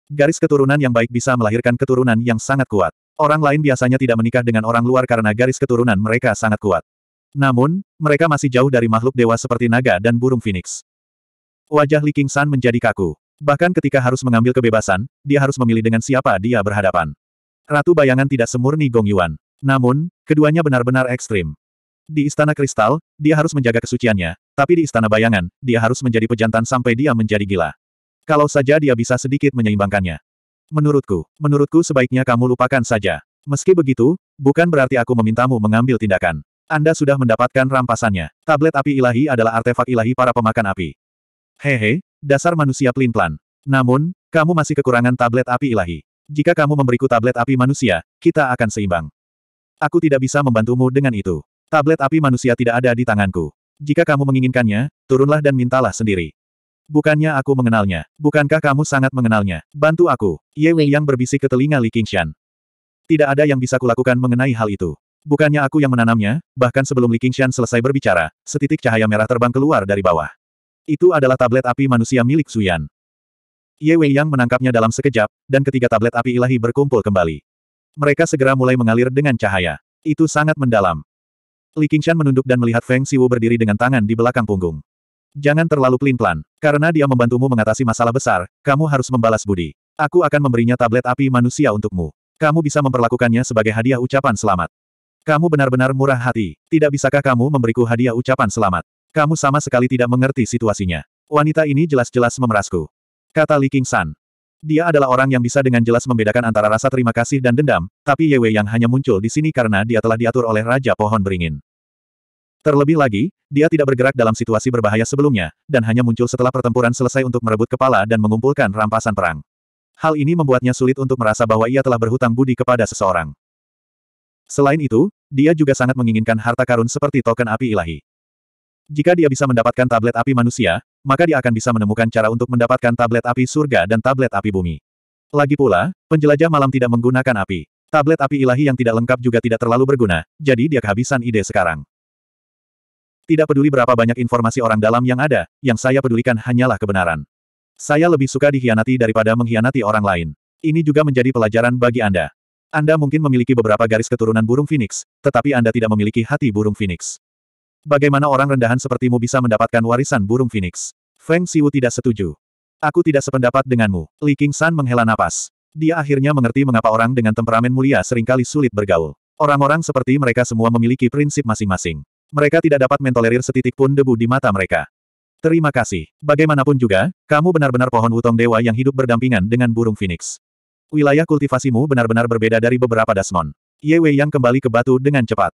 Garis keturunan yang baik bisa melahirkan keturunan yang sangat kuat. Orang lain biasanya tidak menikah dengan orang luar karena garis keturunan mereka sangat kuat. Namun, mereka masih jauh dari makhluk dewa seperti naga dan burung phoenix. Wajah Li King San menjadi kaku. Bahkan ketika harus mengambil kebebasan, dia harus memilih dengan siapa dia berhadapan. Ratu bayangan tidak semurni Gong Yuan. Namun, keduanya benar-benar ekstrim. Di Istana Kristal, dia harus menjaga kesuciannya, tapi di Istana Bayangan, dia harus menjadi pejantan sampai dia menjadi gila. Kalau saja dia bisa sedikit menyeimbangkannya. Menurutku, menurutku sebaiknya kamu lupakan saja. Meski begitu, bukan berarti aku memintamu mengambil tindakan. Anda sudah mendapatkan rampasannya. Tablet api ilahi adalah artefak ilahi para pemakan api. Hehe, dasar manusia pelin-pelan. Namun, kamu masih kekurangan tablet api ilahi. Jika kamu memberiku tablet api manusia, kita akan seimbang. Aku tidak bisa membantumu dengan itu. Tablet api manusia tidak ada di tanganku. Jika kamu menginginkannya, turunlah dan mintalah sendiri. Bukannya aku mengenalnya. Bukankah kamu sangat mengenalnya? Bantu aku. Ye Wei yang berbisik ke telinga Li Qingshan. Tidak ada yang bisa kulakukan mengenai hal itu. Bukannya aku yang menanamnya, bahkan sebelum Li Qingshan selesai berbicara, setitik cahaya merah terbang keluar dari bawah. Itu adalah tablet api manusia milik Suyan. Ye Wei yang menangkapnya dalam sekejap, dan ketiga tablet api ilahi berkumpul kembali. Mereka segera mulai mengalir dengan cahaya. Itu sangat mendalam. Li Qingshan menunduk dan melihat Feng Siwu berdiri dengan tangan di belakang punggung. Jangan terlalu pelin-pelan, karena dia membantumu mengatasi masalah besar, kamu harus membalas budi. Aku akan memberinya tablet api manusia untukmu. Kamu bisa memperlakukannya sebagai hadiah ucapan selamat. Kamu benar-benar murah hati. Tidak bisakah kamu memberiku hadiah ucapan selamat? Kamu sama sekali tidak mengerti situasinya. Wanita ini jelas-jelas memerasku. Kata Li Qingshan. Dia adalah orang yang bisa dengan jelas membedakan antara rasa terima kasih dan dendam, tapi Yewe yang hanya muncul di sini karena dia telah diatur oleh Raja Pohon Beringin. Terlebih lagi, dia tidak bergerak dalam situasi berbahaya sebelumnya, dan hanya muncul setelah pertempuran selesai untuk merebut kepala dan mengumpulkan rampasan perang. Hal ini membuatnya sulit untuk merasa bahwa ia telah berhutang budi kepada seseorang. Selain itu, dia juga sangat menginginkan harta karun seperti token api ilahi. Jika dia bisa mendapatkan tablet api manusia, maka dia akan bisa menemukan cara untuk mendapatkan tablet api surga dan tablet api bumi. Lagi pula, penjelajah malam tidak menggunakan api. Tablet api ilahi yang tidak lengkap juga tidak terlalu berguna, jadi dia kehabisan ide sekarang. Tidak peduli berapa banyak informasi orang dalam yang ada, yang saya pedulikan hanyalah kebenaran. Saya lebih suka dikhianati daripada mengkhianati orang lain. Ini juga menjadi pelajaran bagi Anda. Anda mungkin memiliki beberapa garis keturunan burung phoenix, tetapi Anda tidak memiliki hati burung phoenix. Bagaimana orang rendahan sepertimu bisa mendapatkan warisan burung phoenix? Feng Siwu tidak setuju. Aku tidak sependapat denganmu. Li San menghela napas. Dia akhirnya mengerti mengapa orang dengan temperamen mulia seringkali sulit bergaul. Orang-orang seperti mereka semua memiliki prinsip masing-masing. Mereka tidak dapat mentolerir setitik pun debu di mata mereka. Terima kasih. Bagaimanapun juga, kamu benar-benar pohon utong dewa yang hidup berdampingan dengan burung phoenix. Wilayah kultivasimu benar-benar berbeda dari beberapa dasmon. Yewe yang kembali ke batu dengan cepat.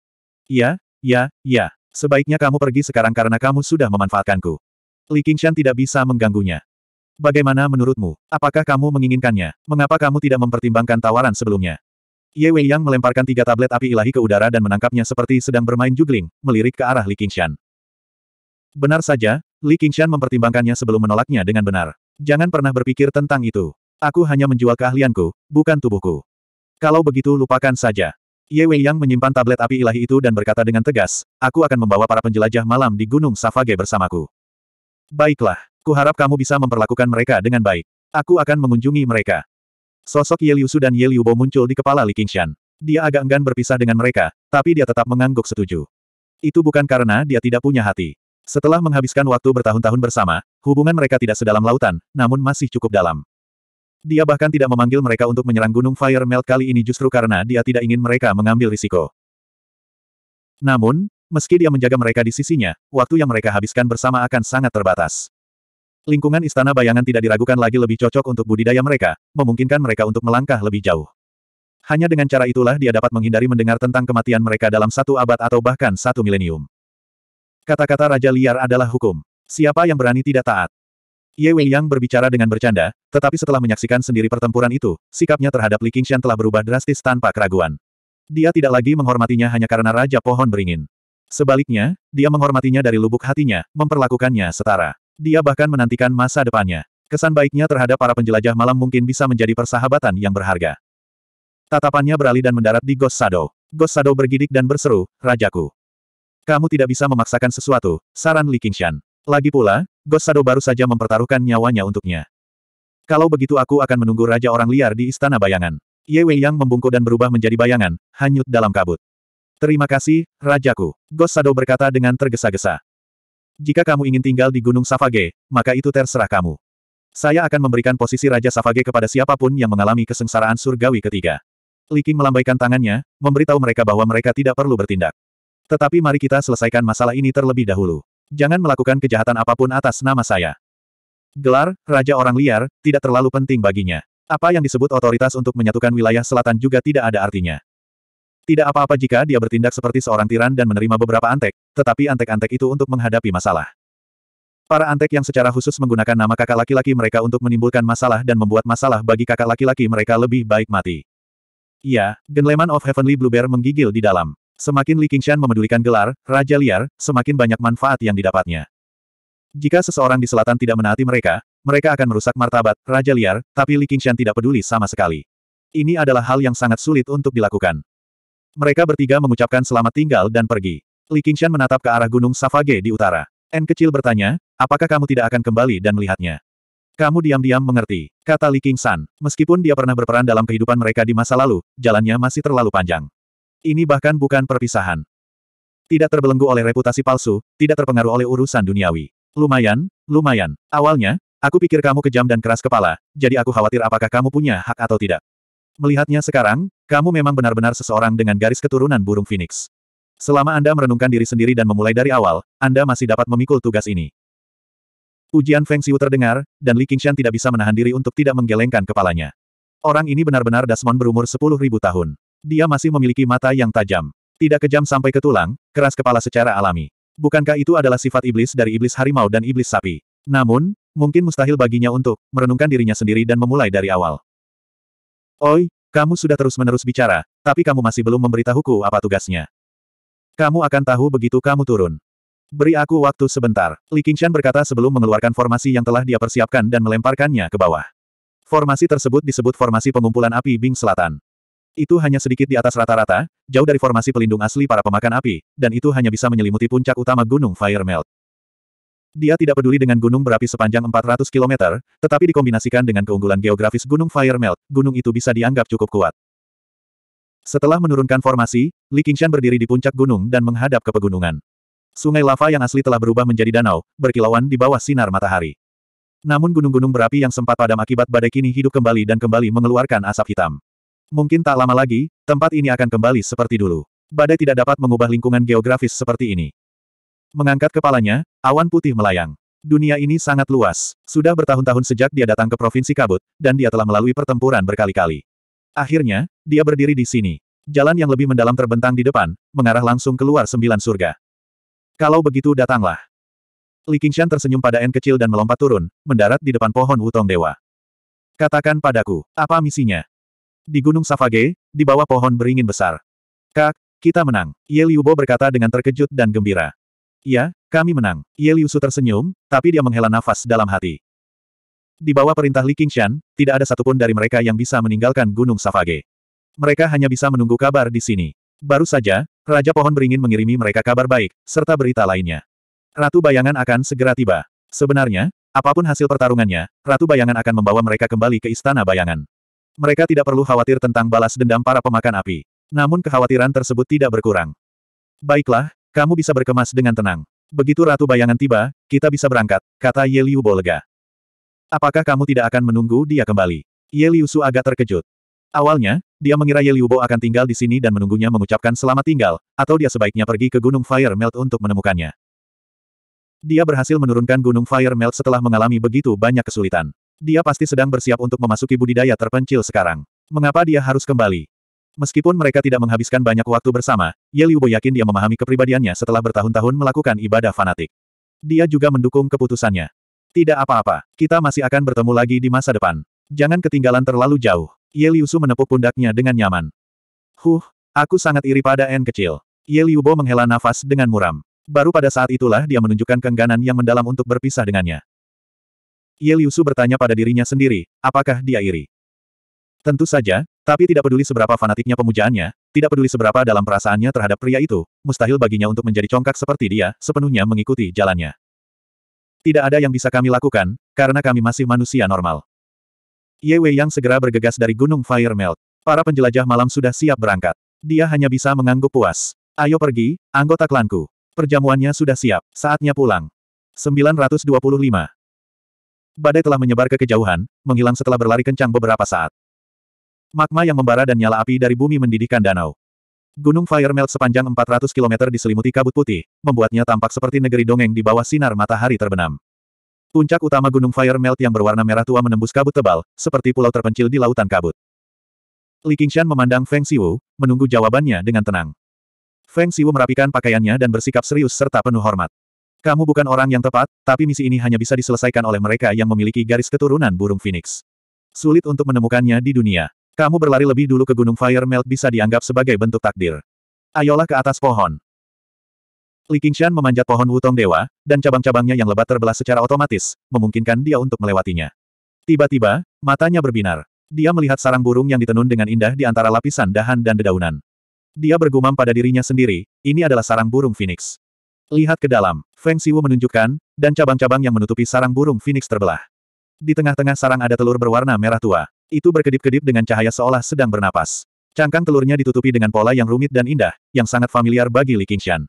Ya, ya, ya. Sebaiknya kamu pergi sekarang karena kamu sudah memanfaatkanku. Li Qingshan tidak bisa mengganggunya. Bagaimana menurutmu? Apakah kamu menginginkannya? Mengapa kamu tidak mempertimbangkan tawaran sebelumnya? Ye Wei Yang melemparkan tiga tablet api ilahi ke udara dan menangkapnya seperti sedang bermain juggling, melirik ke arah Li Qingshan. Benar saja, Li Qingshan mempertimbangkannya sebelum menolaknya dengan benar. Jangan pernah berpikir tentang itu. Aku hanya menjual keahlianku, bukan tubuhku. Kalau begitu lupakan saja. Ye Wei Yang menyimpan tablet api ilahi itu dan berkata dengan tegas, aku akan membawa para penjelajah malam di Gunung Safage bersamaku. Baiklah, kuharap kamu bisa memperlakukan mereka dengan baik. Aku akan mengunjungi mereka. Sosok Ye Liusu dan Ye Liubo muncul di kepala Li Qingshan. Dia agak enggan berpisah dengan mereka, tapi dia tetap mengangguk setuju. Itu bukan karena dia tidak punya hati. Setelah menghabiskan waktu bertahun-tahun bersama, hubungan mereka tidak sedalam lautan, namun masih cukup dalam. Dia bahkan tidak memanggil mereka untuk menyerang Gunung Fire Melt kali ini justru karena dia tidak ingin mereka mengambil risiko. Namun, meski dia menjaga mereka di sisinya, waktu yang mereka habiskan bersama akan sangat terbatas. Lingkungan istana bayangan tidak diragukan lagi lebih cocok untuk budidaya mereka, memungkinkan mereka untuk melangkah lebih jauh. Hanya dengan cara itulah dia dapat menghindari mendengar tentang kematian mereka dalam satu abad atau bahkan satu milenium. Kata-kata Raja Liar adalah hukum. Siapa yang berani tidak taat? Ye Wei Yang berbicara dengan bercanda, tetapi setelah menyaksikan sendiri pertempuran itu, sikapnya terhadap Li Qingshan telah berubah drastis tanpa keraguan. Dia tidak lagi menghormatinya hanya karena Raja Pohon Beringin. Sebaliknya, dia menghormatinya dari lubuk hatinya, memperlakukannya setara. Dia bahkan menantikan masa depannya. Kesan baiknya terhadap para penjelajah malam mungkin bisa menjadi persahabatan yang berharga. Tatapannya beralih dan mendarat di Ghost Shadow. Ghost Shadow bergidik dan berseru, Rajaku. Kamu tidak bisa memaksakan sesuatu, saran Li Qingshan. Lagi pula, Ghost Shadow baru saja mempertaruhkan nyawanya untuknya. Kalau begitu aku akan menunggu Raja Orang Liar di Istana Bayangan. Ye Wei Yang membungkuk dan berubah menjadi bayangan, hanyut dalam kabut. Terima kasih, Rajaku. Ghost Shadow berkata dengan tergesa-gesa. Jika kamu ingin tinggal di Gunung Savage, maka itu terserah kamu. Saya akan memberikan posisi Raja Savage kepada siapapun yang mengalami kesengsaraan surgawi ketiga. Li Liking melambaikan tangannya, memberitahu mereka bahwa mereka tidak perlu bertindak. Tetapi mari kita selesaikan masalah ini terlebih dahulu. Jangan melakukan kejahatan apapun atas nama saya. Gelar, Raja Orang Liar, tidak terlalu penting baginya. Apa yang disebut otoritas untuk menyatukan wilayah selatan juga tidak ada artinya. Tidak apa-apa jika dia bertindak seperti seorang tiran dan menerima beberapa antek, tetapi antek-antek itu untuk menghadapi masalah. Para antek yang secara khusus menggunakan nama kakak laki-laki mereka untuk menimbulkan masalah dan membuat masalah bagi kakak laki-laki mereka lebih baik mati. Ya, Genleman of Heavenly Blue menggigil di dalam. Semakin Li Qingshan memedulikan gelar, Raja Liar, semakin banyak manfaat yang didapatnya. Jika seseorang di selatan tidak menaati mereka, mereka akan merusak martabat Raja Liar, tapi Li Qingshan tidak peduli sama sekali. Ini adalah hal yang sangat sulit untuk dilakukan. Mereka bertiga mengucapkan selamat tinggal dan pergi. Li Qingshan menatap ke arah gunung Safage di utara. N kecil bertanya, apakah kamu tidak akan kembali dan melihatnya? Kamu diam-diam mengerti, kata Li Qingshan. Meskipun dia pernah berperan dalam kehidupan mereka di masa lalu, jalannya masih terlalu panjang. Ini bahkan bukan perpisahan. Tidak terbelenggu oleh reputasi palsu, tidak terpengaruh oleh urusan duniawi. Lumayan, lumayan. Awalnya, aku pikir kamu kejam dan keras kepala, jadi aku khawatir apakah kamu punya hak atau tidak. Melihatnya sekarang, kamu memang benar-benar seseorang dengan garis keturunan burung phoenix. Selama Anda merenungkan diri sendiri dan memulai dari awal, Anda masih dapat memikul tugas ini. Ujian Feng Xiu terdengar, dan Li Qingshan tidak bisa menahan diri untuk tidak menggelengkan kepalanya. Orang ini benar-benar Dasmon berumur 10.000 tahun. Dia masih memiliki mata yang tajam. Tidak kejam sampai ke tulang, keras kepala secara alami. Bukankah itu adalah sifat iblis dari iblis harimau dan iblis sapi? Namun, mungkin mustahil baginya untuk merenungkan dirinya sendiri dan memulai dari awal. Oi, kamu sudah terus-menerus bicara, tapi kamu masih belum memberitahuku apa tugasnya. Kamu akan tahu begitu kamu turun. Beri aku waktu sebentar, Li Qingshan berkata sebelum mengeluarkan formasi yang telah dia persiapkan dan melemparkannya ke bawah. Formasi tersebut disebut formasi pengumpulan api Bing Selatan. Itu hanya sedikit di atas rata-rata, jauh dari formasi pelindung asli para pemakan api, dan itu hanya bisa menyelimuti puncak utama Gunung Fire Melt. Dia tidak peduli dengan gunung berapi sepanjang 400 km, tetapi dikombinasikan dengan keunggulan geografis Gunung Fire Melt, gunung itu bisa dianggap cukup kuat. Setelah menurunkan formasi, Li Qingshan berdiri di puncak gunung dan menghadap ke pegunungan. Sungai lava yang asli telah berubah menjadi danau, berkilauan di bawah sinar matahari. Namun gunung-gunung berapi yang sempat padam akibat badai kini hidup kembali dan kembali mengeluarkan asap hitam. Mungkin tak lama lagi, tempat ini akan kembali seperti dulu. Badai tidak dapat mengubah lingkungan geografis seperti ini. Mengangkat kepalanya, awan putih melayang. Dunia ini sangat luas. Sudah bertahun-tahun sejak dia datang ke Provinsi Kabut, dan dia telah melalui pertempuran berkali-kali. Akhirnya, dia berdiri di sini. Jalan yang lebih mendalam terbentang di depan, mengarah langsung keluar sembilan surga. Kalau begitu datanglah. Li Qingshan tersenyum pada N kecil dan melompat turun, mendarat di depan pohon Wutong Dewa. Katakan padaku, apa misinya? Di Gunung Savage, di bawah pohon beringin besar. Kak, kita menang, Ye Liubo berkata dengan terkejut dan gembira. Ya, kami menang. Ye Liusu tersenyum, tapi dia menghela nafas dalam hati. Di bawah perintah Li Qingshan, tidak ada satupun dari mereka yang bisa meninggalkan Gunung Savage. Mereka hanya bisa menunggu kabar di sini. Baru saja, Raja Pohon beringin mengirimi mereka kabar baik, serta berita lainnya. Ratu Bayangan akan segera tiba. Sebenarnya, apapun hasil pertarungannya, Ratu Bayangan akan membawa mereka kembali ke Istana Bayangan. Mereka tidak perlu khawatir tentang balas dendam para pemakan api. Namun kekhawatiran tersebut tidak berkurang. Baiklah, kamu bisa berkemas dengan tenang. Begitu Ratu Bayangan tiba, kita bisa berangkat, kata Ye Liu Bo lega. Apakah kamu tidak akan menunggu dia kembali? Ye Liu Su agak terkejut. Awalnya, dia mengira Ye Liubo akan tinggal di sini dan menunggunya mengucapkan selamat tinggal, atau dia sebaiknya pergi ke Gunung Fire Melt untuk menemukannya. Dia berhasil menurunkan Gunung Fire Melt setelah mengalami begitu banyak kesulitan. Dia pasti sedang bersiap untuk memasuki budidaya terpencil sekarang. Mengapa dia harus kembali? Meskipun mereka tidak menghabiskan banyak waktu bersama, Ye Liubo yakin dia memahami kepribadiannya setelah bertahun-tahun melakukan ibadah fanatik. Dia juga mendukung keputusannya. Tidak apa-apa, kita masih akan bertemu lagi di masa depan. Jangan ketinggalan terlalu jauh. Ye Liusu menepuk pundaknya dengan nyaman. Huh, aku sangat iri pada N kecil. Ye Liubo menghela nafas dengan muram. Baru pada saat itulah dia menunjukkan kengganan yang mendalam untuk berpisah dengannya. Ye Liusu bertanya pada dirinya sendiri, apakah dia iri? Tentu saja, tapi tidak peduli seberapa fanatiknya pemujaannya, tidak peduli seberapa dalam perasaannya terhadap pria itu, mustahil baginya untuk menjadi congkak seperti dia, sepenuhnya mengikuti jalannya. Tidak ada yang bisa kami lakukan, karena kami masih manusia normal. Ye Wei yang segera bergegas dari Gunung Fire Melt. Para penjelajah malam sudah siap berangkat. Dia hanya bisa mengangguk puas. Ayo pergi, anggota klanku. Perjamuannya sudah siap, saatnya pulang. 925. Badai telah menyebar ke kejauhan, menghilang setelah berlari kencang beberapa saat. Magma yang membara dan nyala api dari bumi mendidihkan danau. Gunung Fire Melt sepanjang 400 km diselimuti kabut putih, membuatnya tampak seperti negeri dongeng di bawah sinar matahari terbenam. Puncak utama Gunung Fire Melt yang berwarna merah tua menembus kabut tebal, seperti pulau terpencil di lautan kabut. Li Qingshan memandang Feng Xiu, menunggu jawabannya dengan tenang. Feng Xiu merapikan pakaiannya dan bersikap serius serta penuh hormat. Kamu bukan orang yang tepat, tapi misi ini hanya bisa diselesaikan oleh mereka yang memiliki garis keturunan burung phoenix. Sulit untuk menemukannya di dunia. Kamu berlari lebih dulu ke Gunung Fire Melt bisa dianggap sebagai bentuk takdir. Ayolah ke atas pohon. Li Qingshan memanjat pohon Wutong Dewa, dan cabang-cabangnya yang lebat terbelah secara otomatis, memungkinkan dia untuk melewatinya. Tiba-tiba, matanya berbinar. Dia melihat sarang burung yang ditenun dengan indah di antara lapisan dahan dan dedaunan. Dia bergumam pada dirinya sendiri, ini adalah sarang burung phoenix. Lihat ke dalam, Feng Siwu menunjukkan, dan cabang-cabang yang menutupi sarang burung phoenix terbelah. Di tengah-tengah sarang ada telur berwarna merah tua. Itu berkedip-kedip dengan cahaya seolah sedang bernapas. Cangkang telurnya ditutupi dengan pola yang rumit dan indah, yang sangat familiar bagi Li Qingshan.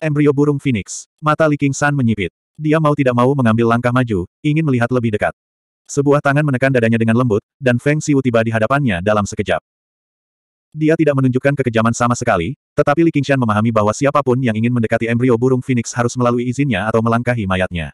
Embrio burung phoenix. Mata Li Qingshan menyipit. Dia mau tidak mau mengambil langkah maju, ingin melihat lebih dekat. Sebuah tangan menekan dadanya dengan lembut, dan Feng Siwu tiba di hadapannya dalam sekejap. Dia tidak menunjukkan kekejaman sama sekali, tetapi Li Qingshan memahami bahwa siapapun yang ingin mendekati embrio burung phoenix harus melalui izinnya atau melangkahi mayatnya.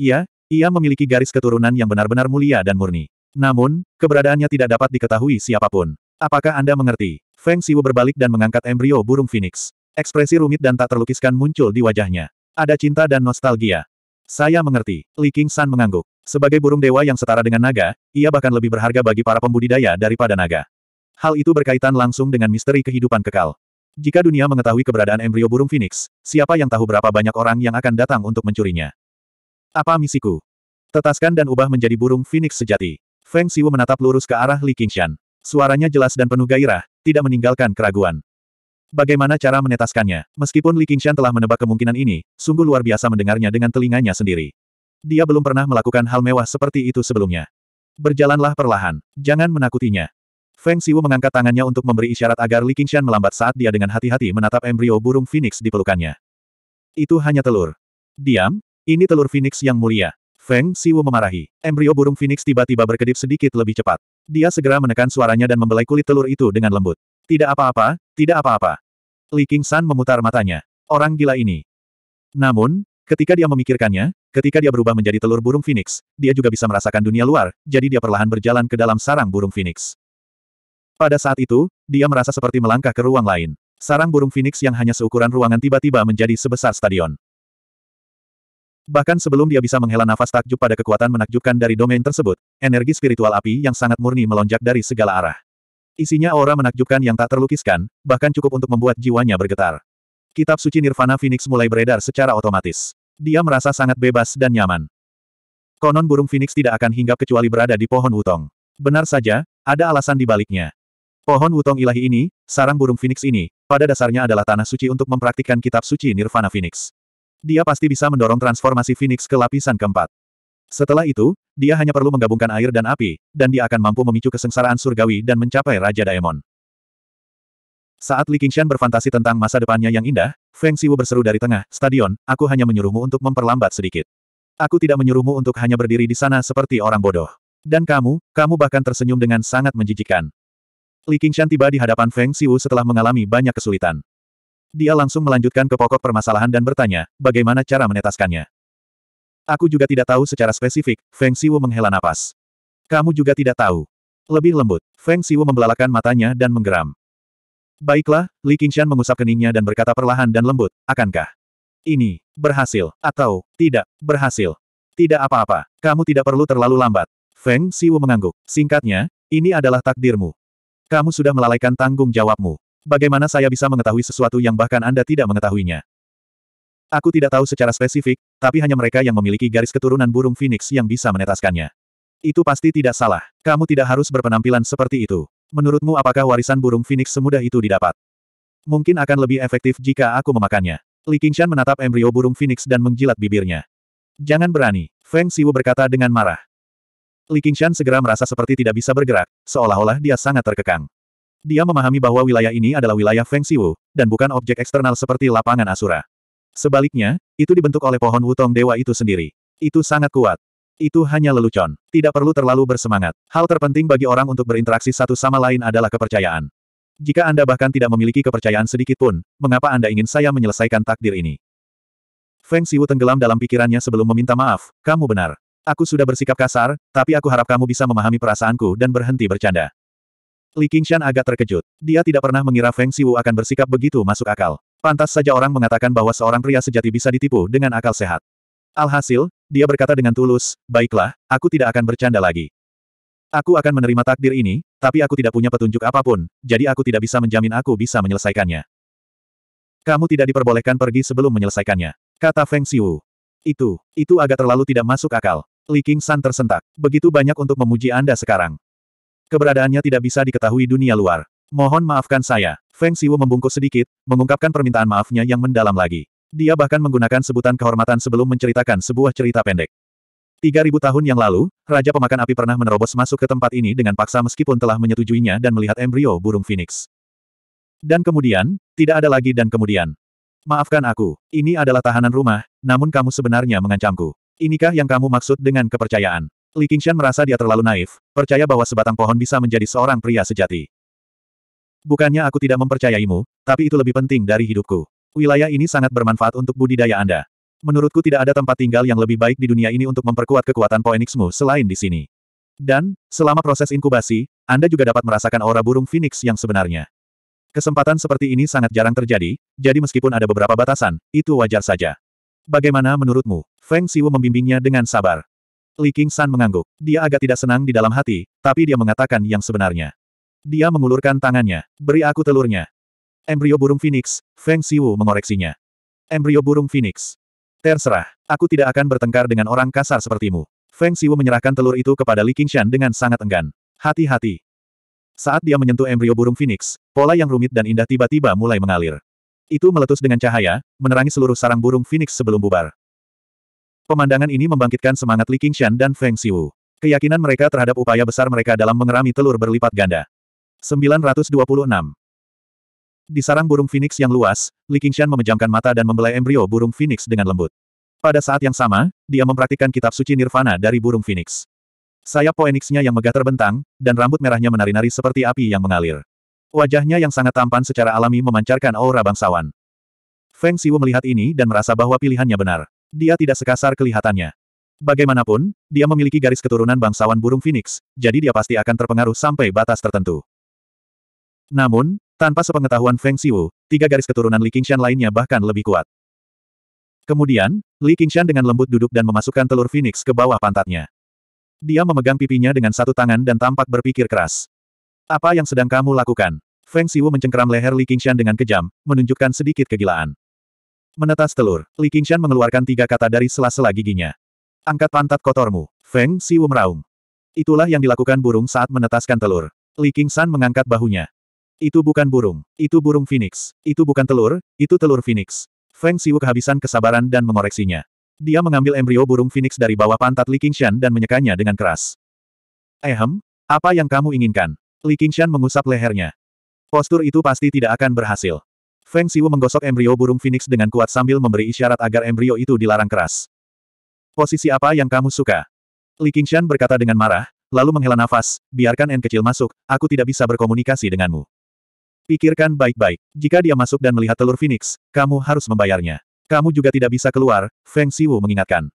Iya, ia memiliki garis keturunan yang benar-benar mulia dan murni. Namun, keberadaannya tidak dapat diketahui siapapun. Apakah Anda mengerti? Feng Siwu berbalik dan mengangkat embrio burung phoenix. Ekspresi rumit dan tak terlukiskan muncul di wajahnya. Ada cinta dan nostalgia. Saya mengerti. Li King San mengangguk. Sebagai burung dewa yang setara dengan naga, ia bahkan lebih berharga bagi para pembudidaya daripada naga. Hal itu berkaitan langsung dengan misteri kehidupan kekal. Jika dunia mengetahui keberadaan embrio burung phoenix, siapa yang tahu berapa banyak orang yang akan datang untuk mencurinya? Apa misiku? Tetaskan dan ubah menjadi burung phoenix sejati. Feng Siwu menatap lurus ke arah Li Qingshan. Suaranya jelas dan penuh gairah, tidak meninggalkan keraguan. Bagaimana cara menetaskannya? Meskipun Li Qingshan telah menebak kemungkinan ini, sungguh luar biasa mendengarnya dengan telinganya sendiri. Dia belum pernah melakukan hal mewah seperti itu sebelumnya. Berjalanlah perlahan. Jangan menakutinya. Feng Siwu mengangkat tangannya untuk memberi isyarat agar Li Qingshan melambat saat dia dengan hati-hati menatap embrio burung phoenix di pelukannya. Itu hanya telur. Diam, ini telur phoenix yang mulia. Feng Siwu memarahi. Embrio burung phoenix tiba-tiba berkedip sedikit lebih cepat. Dia segera menekan suaranya dan membelai kulit telur itu dengan lembut. Tidak apa-apa, tidak apa-apa. Li San memutar matanya. Orang gila ini. Namun, ketika dia memikirkannya, ketika dia berubah menjadi telur burung phoenix, dia juga bisa merasakan dunia luar, jadi dia perlahan berjalan ke dalam sarang burung phoenix. Pada saat itu, dia merasa seperti melangkah ke ruang lain. Sarang burung phoenix yang hanya seukuran ruangan tiba-tiba menjadi sebesar stadion. Bahkan sebelum dia bisa menghela nafas takjub pada kekuatan menakjubkan dari domain tersebut, energi spiritual api yang sangat murni melonjak dari segala arah. Isinya aura menakjubkan yang tak terlukiskan, bahkan cukup untuk membuat jiwanya bergetar. Kitab suci Nirvana Phoenix mulai beredar secara otomatis. Dia merasa sangat bebas dan nyaman. Konon burung Phoenix tidak akan hinggap kecuali berada di pohon utong. Benar saja, ada alasan di baliknya. Pohon utong ilahi ini, sarang burung Phoenix ini, pada dasarnya adalah tanah suci untuk mempraktikkan kitab suci Nirvana Phoenix. Dia pasti bisa mendorong transformasi Phoenix ke lapisan keempat. Setelah itu, dia hanya perlu menggabungkan air dan api, dan dia akan mampu memicu kesengsaraan surgawi dan mencapai Raja Daemon. Saat Li Qingshan berfantasi tentang masa depannya yang indah, Feng Siwu berseru dari tengah, stadion, aku hanya menyuruhmu untuk memperlambat sedikit. Aku tidak menyuruhmu untuk hanya berdiri di sana seperti orang bodoh. Dan kamu, kamu bahkan tersenyum dengan sangat menjijikkan. Li Qingshan tiba di hadapan Feng Siwu setelah mengalami banyak kesulitan. Dia langsung melanjutkan ke pokok permasalahan dan bertanya, bagaimana cara menetaskannya. Aku juga tidak tahu secara spesifik, Feng Siwu menghela napas. Kamu juga tidak tahu. Lebih lembut, Feng Siwu membelalakan matanya dan menggeram. Baiklah, Li Qingshan mengusap keningnya dan berkata perlahan dan lembut, akankah? Ini, berhasil, atau, tidak, berhasil. Tidak apa-apa, kamu tidak perlu terlalu lambat. Feng Siwu mengangguk. Singkatnya, ini adalah takdirmu. Kamu sudah melalaikan tanggung jawabmu. Bagaimana saya bisa mengetahui sesuatu yang bahkan Anda tidak mengetahuinya? Aku tidak tahu secara spesifik, tapi hanya mereka yang memiliki garis keturunan burung phoenix yang bisa menetaskannya. Itu pasti tidak salah. Kamu tidak harus berpenampilan seperti itu. Menurutmu apakah warisan burung phoenix semudah itu didapat? Mungkin akan lebih efektif jika aku memakannya. Li Qingshan menatap embrio burung phoenix dan menjilat bibirnya. Jangan berani, Feng Siwu berkata dengan marah. Li Qingshan segera merasa seperti tidak bisa bergerak, seolah-olah dia sangat terkekang. Dia memahami bahwa wilayah ini adalah wilayah Feng Siwu, dan bukan objek eksternal seperti lapangan Asura. Sebaliknya, itu dibentuk oleh pohon wutong dewa itu sendiri. Itu sangat kuat. Itu hanya lelucon. Tidak perlu terlalu bersemangat. Hal terpenting bagi orang untuk berinteraksi satu sama lain adalah kepercayaan. Jika Anda bahkan tidak memiliki kepercayaan sedikit pun, mengapa Anda ingin saya menyelesaikan takdir ini? Feng Siwu tenggelam dalam pikirannya sebelum meminta maaf, kamu benar. Aku sudah bersikap kasar, tapi aku harap kamu bisa memahami perasaanku dan berhenti bercanda. Li Qingshan agak terkejut. Dia tidak pernah mengira Feng Siwu akan bersikap begitu masuk akal. Pantas saja orang mengatakan bahwa seorang pria sejati bisa ditipu dengan akal sehat. Alhasil, dia berkata dengan tulus, baiklah, aku tidak akan bercanda lagi. Aku akan menerima takdir ini, tapi aku tidak punya petunjuk apapun, jadi aku tidak bisa menjamin aku bisa menyelesaikannya. Kamu tidak diperbolehkan pergi sebelum menyelesaikannya, kata Feng Siwu. Itu, itu agak terlalu tidak masuk akal. Li King San tersentak. Begitu banyak untuk memuji Anda sekarang. Keberadaannya tidak bisa diketahui dunia luar. Mohon maafkan saya. Feng Siwu membungkuk sedikit, mengungkapkan permintaan maafnya yang mendalam lagi. Dia bahkan menggunakan sebutan kehormatan sebelum menceritakan sebuah cerita pendek. 3000 tahun yang lalu, Raja Pemakan Api pernah menerobos masuk ke tempat ini dengan paksa meskipun telah menyetujuinya dan melihat embrio burung phoenix. Dan kemudian, tidak ada lagi dan kemudian. Maafkan aku, ini adalah tahanan rumah, namun kamu sebenarnya mengancamku. Inikah yang kamu maksud dengan kepercayaan? Li Qingshan merasa dia terlalu naif, percaya bahwa sebatang pohon bisa menjadi seorang pria sejati. Bukannya aku tidak mempercayaimu, tapi itu lebih penting dari hidupku. Wilayah ini sangat bermanfaat untuk budidaya Anda. Menurutku tidak ada tempat tinggal yang lebih baik di dunia ini untuk memperkuat kekuatan Poenixmu selain di sini. Dan, selama proses inkubasi, Anda juga dapat merasakan aura burung phoenix yang sebenarnya. Kesempatan seperti ini sangat jarang terjadi, jadi meskipun ada beberapa batasan, itu wajar saja. Bagaimana menurutmu? Feng Siwu membimbingnya dengan sabar. Li King San mengangguk. Dia agak tidak senang di dalam hati, tapi dia mengatakan yang sebenarnya. Dia mengulurkan tangannya. Beri aku telurnya. Embrio burung Phoenix, Feng Siwu mengoreksinya. Embrio burung Phoenix. Terserah, aku tidak akan bertengkar dengan orang kasar sepertimu. Feng Siwu menyerahkan telur itu kepada Li Qingshan dengan sangat enggan. Hati-hati. Saat dia menyentuh embrio burung Phoenix, pola yang rumit dan indah tiba-tiba mulai mengalir. Itu meletus dengan cahaya, menerangi seluruh sarang burung Phoenix sebelum bubar. Pemandangan ini membangkitkan semangat Li Qingshan dan Feng Xiu. Keyakinan mereka terhadap upaya besar mereka dalam mengerami telur berlipat ganda. 926. Di sarang burung phoenix yang luas, Li Qingshan memejamkan mata dan membelai embrio burung phoenix dengan lembut. Pada saat yang sama, dia mempraktikkan kitab suci Nirvana dari burung phoenix. Sayap poenixnya yang megah terbentang, dan rambut merahnya menari-nari seperti api yang mengalir. Wajahnya yang sangat tampan secara alami memancarkan aura bangsawan. Feng Xiu melihat ini dan merasa bahwa pilihannya benar. Dia tidak sekasar kelihatannya. Bagaimanapun, dia memiliki garis keturunan bangsawan burung Phoenix, jadi dia pasti akan terpengaruh sampai batas tertentu. Namun, tanpa sepengetahuan Feng Xiu, tiga garis keturunan Li Qingshan lainnya bahkan lebih kuat. Kemudian, Li Qingshan dengan lembut duduk dan memasukkan telur Phoenix ke bawah pantatnya. Dia memegang pipinya dengan satu tangan dan tampak berpikir keras. Apa yang sedang kamu lakukan? Feng Xiu mencengkeram leher Li Qingshan dengan kejam, menunjukkan sedikit kegilaan. Menetas telur, Li Qingshan mengeluarkan tiga kata dari sela-sela giginya. Angkat pantat kotormu, Feng Siwu meraung. Itulah yang dilakukan burung saat menetaskan telur. Li Qingshan mengangkat bahunya. Itu bukan burung, itu burung phoenix. Itu bukan telur, itu telur phoenix. Feng Siwu kehabisan kesabaran dan mengoreksinya. Dia mengambil embrio burung phoenix dari bawah pantat Li Qingshan dan menyekanya dengan keras. Ehem, apa yang kamu inginkan? Li Qingshan mengusap lehernya. Postur itu pasti tidak akan berhasil. Feng Siwu menggosok embrio burung phoenix dengan kuat sambil memberi isyarat agar embrio itu dilarang keras. Posisi apa yang kamu suka? Li Qingshan berkata dengan marah, lalu menghela nafas, biarkan N kecil masuk, aku tidak bisa berkomunikasi denganmu. Pikirkan baik-baik, jika dia masuk dan melihat telur phoenix, kamu harus membayarnya. Kamu juga tidak bisa keluar, Feng Siwu mengingatkan.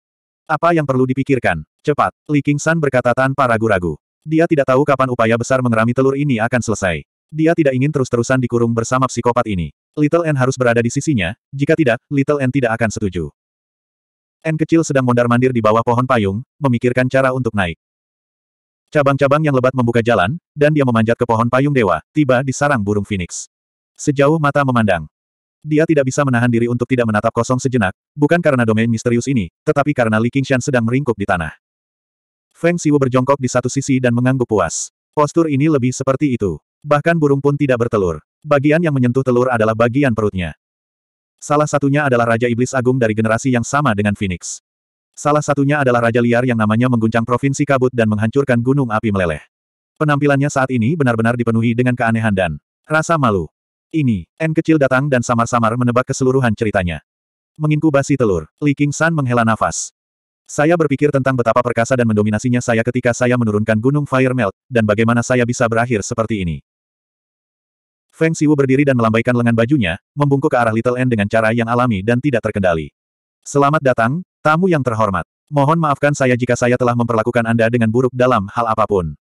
Apa yang perlu dipikirkan? Cepat, Li Qingshan berkata tanpa ragu-ragu. Dia tidak tahu kapan upaya besar mengerami telur ini akan selesai. Dia tidak ingin terus-terusan dikurung bersama psikopat ini. Little N harus berada di sisinya, jika tidak, Little N tidak akan setuju. N kecil sedang mondar-mandir di bawah pohon payung, memikirkan cara untuk naik. Cabang-cabang yang lebat membuka jalan, dan dia memanjat ke pohon payung dewa, tiba di sarang burung phoenix. Sejauh mata memandang. Dia tidak bisa menahan diri untuk tidak menatap kosong sejenak, bukan karena domain misterius ini, tetapi karena Li Qingshan sedang meringkuk di tanah. Feng Siwu berjongkok di satu sisi dan mengangguk puas. Postur ini lebih seperti itu. Bahkan burung pun tidak bertelur. Bagian yang menyentuh telur adalah bagian perutnya. Salah satunya adalah Raja Iblis Agung dari generasi yang sama dengan Phoenix. Salah satunya adalah Raja Liar yang namanya mengguncang Provinsi Kabut dan menghancurkan Gunung Api Meleleh. Penampilannya saat ini benar-benar dipenuhi dengan keanehan dan rasa malu. Ini, N kecil datang dan samar-samar menebak keseluruhan ceritanya. Menginkubasi telur, Li King San menghela nafas. Saya berpikir tentang betapa perkasa dan mendominasinya saya ketika saya menurunkan gunung Fire Melt, dan bagaimana saya bisa berakhir seperti ini. Feng Siwu berdiri dan melambaikan lengan bajunya, membungkuk ke arah Little N dengan cara yang alami dan tidak terkendali. Selamat datang, tamu yang terhormat. Mohon maafkan saya jika saya telah memperlakukan Anda dengan buruk dalam hal apapun.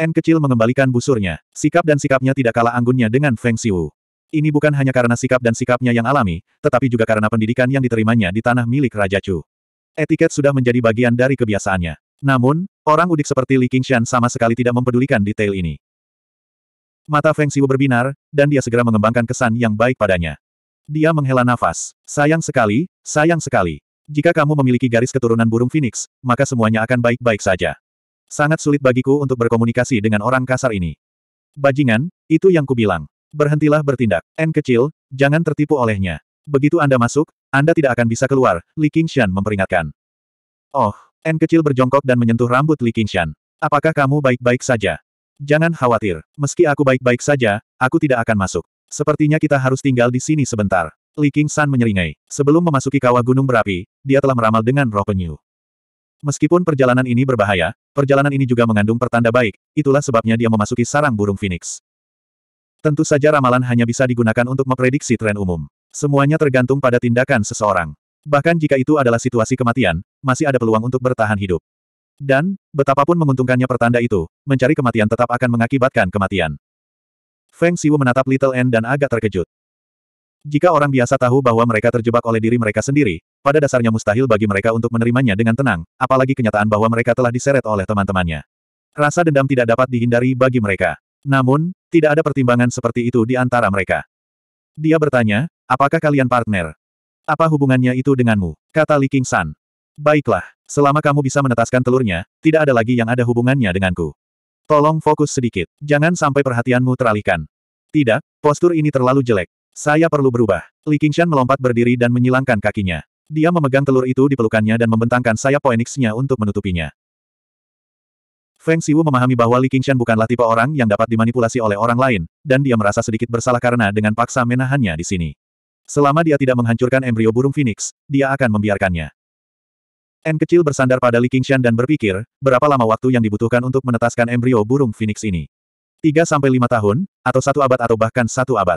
N kecil mengembalikan busurnya. Sikap dan sikapnya tidak kalah anggunnya dengan Feng Siwu. Ini bukan hanya karena sikap dan sikapnya yang alami, tetapi juga karena pendidikan yang diterimanya di tanah milik Raja Chu. Etiket sudah menjadi bagian dari kebiasaannya. Namun, orang udik seperti Li Qingshan sama sekali tidak mempedulikan detail ini. Mata Feng Xiu berbinar, dan dia segera mengembangkan kesan yang baik padanya. Dia menghela nafas. Sayang sekali, sayang sekali. Jika kamu memiliki garis keturunan burung phoenix, maka semuanya akan baik-baik saja. Sangat sulit bagiku untuk berkomunikasi dengan orang kasar ini. Bajingan, itu yang kubilang. Berhentilah bertindak. N kecil, jangan tertipu olehnya. Begitu Anda masuk, Anda tidak akan bisa keluar, Li Qingshan memperingatkan. Oh, N kecil berjongkok dan menyentuh rambut Li Qingshan. Apakah kamu baik-baik saja? Jangan khawatir, meski aku baik-baik saja, aku tidak akan masuk. Sepertinya kita harus tinggal di sini sebentar. Li King San menyeringai. Sebelum memasuki kawah gunung berapi, dia telah meramal dengan roh penyu. Meskipun perjalanan ini berbahaya, perjalanan ini juga mengandung pertanda baik, itulah sebabnya dia memasuki sarang burung Phoenix. Tentu saja ramalan hanya bisa digunakan untuk memprediksi tren umum. Semuanya tergantung pada tindakan seseorang. Bahkan jika itu adalah situasi kematian, masih ada peluang untuk bertahan hidup. Dan, betapapun menguntungkannya pertanda itu, mencari kematian tetap akan mengakibatkan kematian. Feng Siwu menatap Little N dan agak terkejut. Jika orang biasa tahu bahwa mereka terjebak oleh diri mereka sendiri, pada dasarnya mustahil bagi mereka untuk menerimanya dengan tenang, apalagi kenyataan bahwa mereka telah diseret oleh teman-temannya. Rasa dendam tidak dapat dihindari bagi mereka. Namun, tidak ada pertimbangan seperti itu di antara mereka. Dia bertanya, apakah kalian partner? Apa hubungannya itu denganmu? Kata Li King San. Baiklah, selama kamu bisa menetaskan telurnya, tidak ada lagi yang ada hubungannya denganku. Tolong fokus sedikit. Jangan sampai perhatianmu teralihkan. Tidak, postur ini terlalu jelek. Saya perlu berubah. Li Qingshan melompat berdiri dan menyilangkan kakinya. Dia memegang telur itu di pelukannya dan membentangkan sayap poenixnya untuk menutupinya. Feng Siwu memahami bahwa Li Qingshan bukanlah tipe orang yang dapat dimanipulasi oleh orang lain, dan dia merasa sedikit bersalah karena dengan paksa menahannya di sini. Selama dia tidak menghancurkan embrio burung phoenix, dia akan membiarkannya. N kecil bersandar pada Li Qingshan dan berpikir, berapa lama waktu yang dibutuhkan untuk menetaskan embrio burung phoenix ini? Tiga sampai lima tahun, atau satu abad atau bahkan satu abad.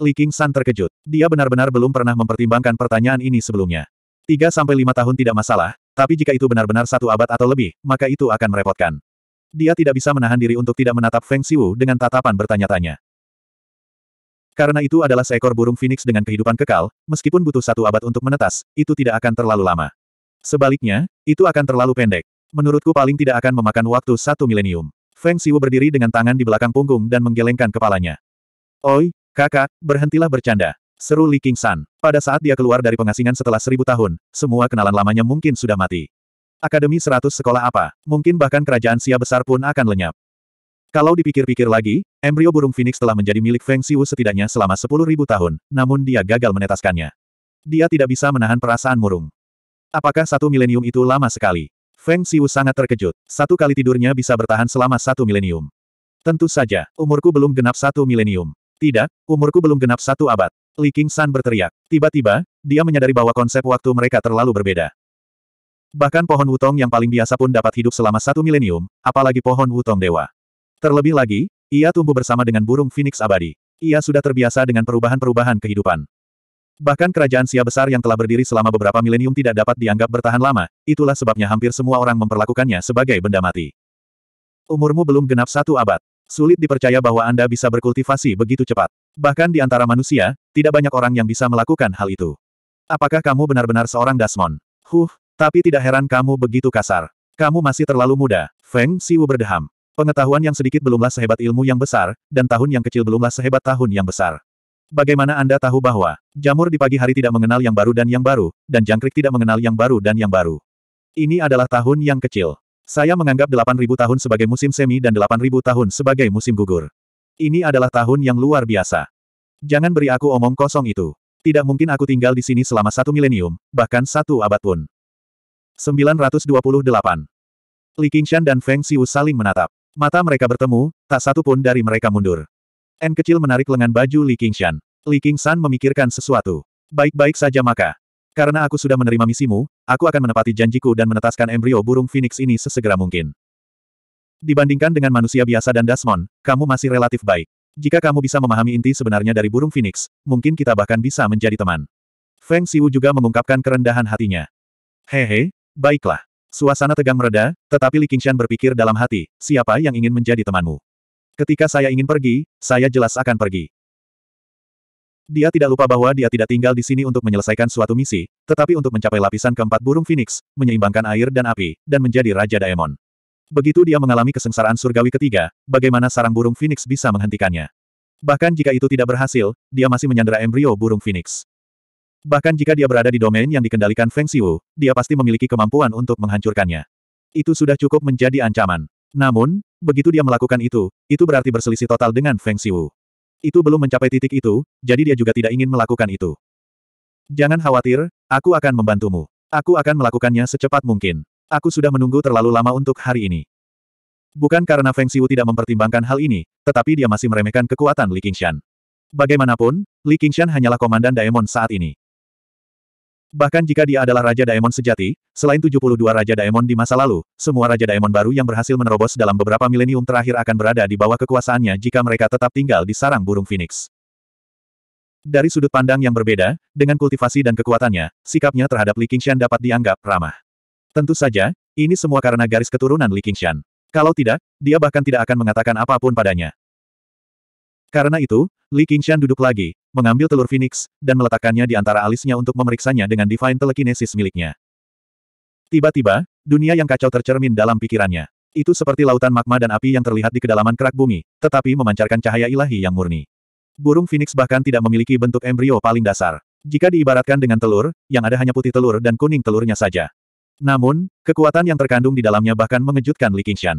Li Qingshan terkejut. Dia benar-benar belum pernah mempertimbangkan pertanyaan ini sebelumnya. Tiga sampai lima tahun tidak masalah, tapi jika itu benar-benar satu abad atau lebih, maka itu akan merepotkan. Dia tidak bisa menahan diri untuk tidak menatap Feng Xiu dengan tatapan bertanya-tanya. Karena itu adalah seekor burung phoenix dengan kehidupan kekal, meskipun butuh satu abad untuk menetas, itu tidak akan terlalu lama. Sebaliknya, itu akan terlalu pendek. Menurutku paling tidak akan memakan waktu satu milenium. Feng Siwu berdiri dengan tangan di belakang punggung dan menggelengkan kepalanya. Oi, kakak, berhentilah bercanda. Seru Li King San. Pada saat dia keluar dari pengasingan setelah seribu tahun, semua kenalan lamanya mungkin sudah mati. Akademi seratus sekolah apa, mungkin bahkan kerajaan Sia besar pun akan lenyap. Kalau dipikir-pikir lagi, embrio burung phoenix telah menjadi milik Feng Siwu setidaknya selama sepuluh ribu tahun, namun dia gagal menetaskannya. Dia tidak bisa menahan perasaan murung. Apakah satu milenium itu lama sekali? Feng Xiu sangat terkejut. Satu kali tidurnya bisa bertahan selama satu milenium. Tentu saja, umurku belum genap satu milenium. Tidak, umurku belum genap satu abad. Li King San berteriak. Tiba-tiba, dia menyadari bahwa konsep waktu mereka terlalu berbeda. Bahkan pohon wutong yang paling biasa pun dapat hidup selama satu milenium, apalagi pohon wutong dewa. Terlebih lagi, ia tumbuh bersama dengan burung phoenix abadi. Ia sudah terbiasa dengan perubahan-perubahan kehidupan. Bahkan kerajaan Sia besar yang telah berdiri selama beberapa milenium tidak dapat dianggap bertahan lama, itulah sebabnya hampir semua orang memperlakukannya sebagai benda mati. Umurmu belum genap satu abad. Sulit dipercaya bahwa Anda bisa berkultivasi begitu cepat. Bahkan di antara manusia, tidak banyak orang yang bisa melakukan hal itu. Apakah kamu benar-benar seorang Dasmon? Huh, tapi tidak heran kamu begitu kasar. Kamu masih terlalu muda. Feng Siwu berdeham. Pengetahuan yang sedikit belumlah sehebat ilmu yang besar, dan tahun yang kecil belumlah sehebat tahun yang besar. Bagaimana Anda tahu bahwa jamur di pagi hari tidak mengenal yang baru dan yang baru, dan jangkrik tidak mengenal yang baru dan yang baru? Ini adalah tahun yang kecil. Saya menganggap 8.000 tahun sebagai musim semi dan 8.000 tahun sebagai musim gugur. Ini adalah tahun yang luar biasa. Jangan beri aku omong kosong itu. Tidak mungkin aku tinggal di sini selama satu milenium, bahkan satu abad pun. 928. Li Qingshan dan Feng Xiu saling menatap. Mata mereka bertemu, tak satu pun dari mereka mundur. N kecil menarik lengan baju Li Qingshan. Li Qingshan memikirkan sesuatu. Baik-baik saja maka. Karena aku sudah menerima misimu, aku akan menepati janjiku dan menetaskan embrio burung phoenix ini sesegera mungkin. Dibandingkan dengan manusia biasa dan Dasmon, kamu masih relatif baik. Jika kamu bisa memahami inti sebenarnya dari burung phoenix, mungkin kita bahkan bisa menjadi teman. Feng Siwu juga mengungkapkan kerendahan hatinya. Hehe, baiklah. Suasana tegang mereda, tetapi Li Qingshan berpikir dalam hati, siapa yang ingin menjadi temanmu? Ketika saya ingin pergi, saya jelas akan pergi. Dia tidak lupa bahwa dia tidak tinggal di sini untuk menyelesaikan suatu misi, tetapi untuk mencapai lapisan keempat burung Phoenix, menyeimbangkan air dan api, dan menjadi Raja Daemon. Begitu dia mengalami kesengsaraan surgawi ketiga, bagaimana sarang burung Phoenix bisa menghentikannya? Bahkan jika itu tidak berhasil, dia masih menyandera embrio burung Phoenix. Bahkan jika dia berada di domain yang dikendalikan Feng Xiu, dia pasti memiliki kemampuan untuk menghancurkannya. Itu sudah cukup menjadi ancaman. Namun, Begitu dia melakukan itu, itu berarti berselisih total dengan Feng Xiu. Itu belum mencapai titik itu, jadi dia juga tidak ingin melakukan itu. Jangan khawatir, aku akan membantumu. Aku akan melakukannya secepat mungkin. Aku sudah menunggu terlalu lama untuk hari ini. Bukan karena Feng Xiu tidak mempertimbangkan hal ini, tetapi dia masih meremehkan kekuatan Li Qingshan. Bagaimanapun, Li Qingshan hanyalah komandan Daemon saat ini. Bahkan jika dia adalah Raja Daemon sejati, selain 72 Raja Daemon di masa lalu, semua Raja Daemon baru yang berhasil menerobos dalam beberapa milenium terakhir akan berada di bawah kekuasaannya jika mereka tetap tinggal di sarang burung Phoenix. Dari sudut pandang yang berbeda, dengan kultivasi dan kekuatannya, sikapnya terhadap Li Qingxian dapat dianggap ramah. Tentu saja, ini semua karena garis keturunan Li Qingxian. Kalau tidak, dia bahkan tidak akan mengatakan apapun padanya. Karena itu, Li Qingshan duduk lagi, mengambil telur phoenix, dan meletakkannya di antara alisnya untuk memeriksanya dengan divine telekinesis miliknya. Tiba-tiba, dunia yang kacau tercermin dalam pikirannya. Itu seperti lautan magma dan api yang terlihat di kedalaman kerak bumi, tetapi memancarkan cahaya ilahi yang murni. Burung phoenix bahkan tidak memiliki bentuk embrio paling dasar. Jika diibaratkan dengan telur, yang ada hanya putih telur dan kuning telurnya saja. Namun, kekuatan yang terkandung di dalamnya bahkan mengejutkan Li Qingshan.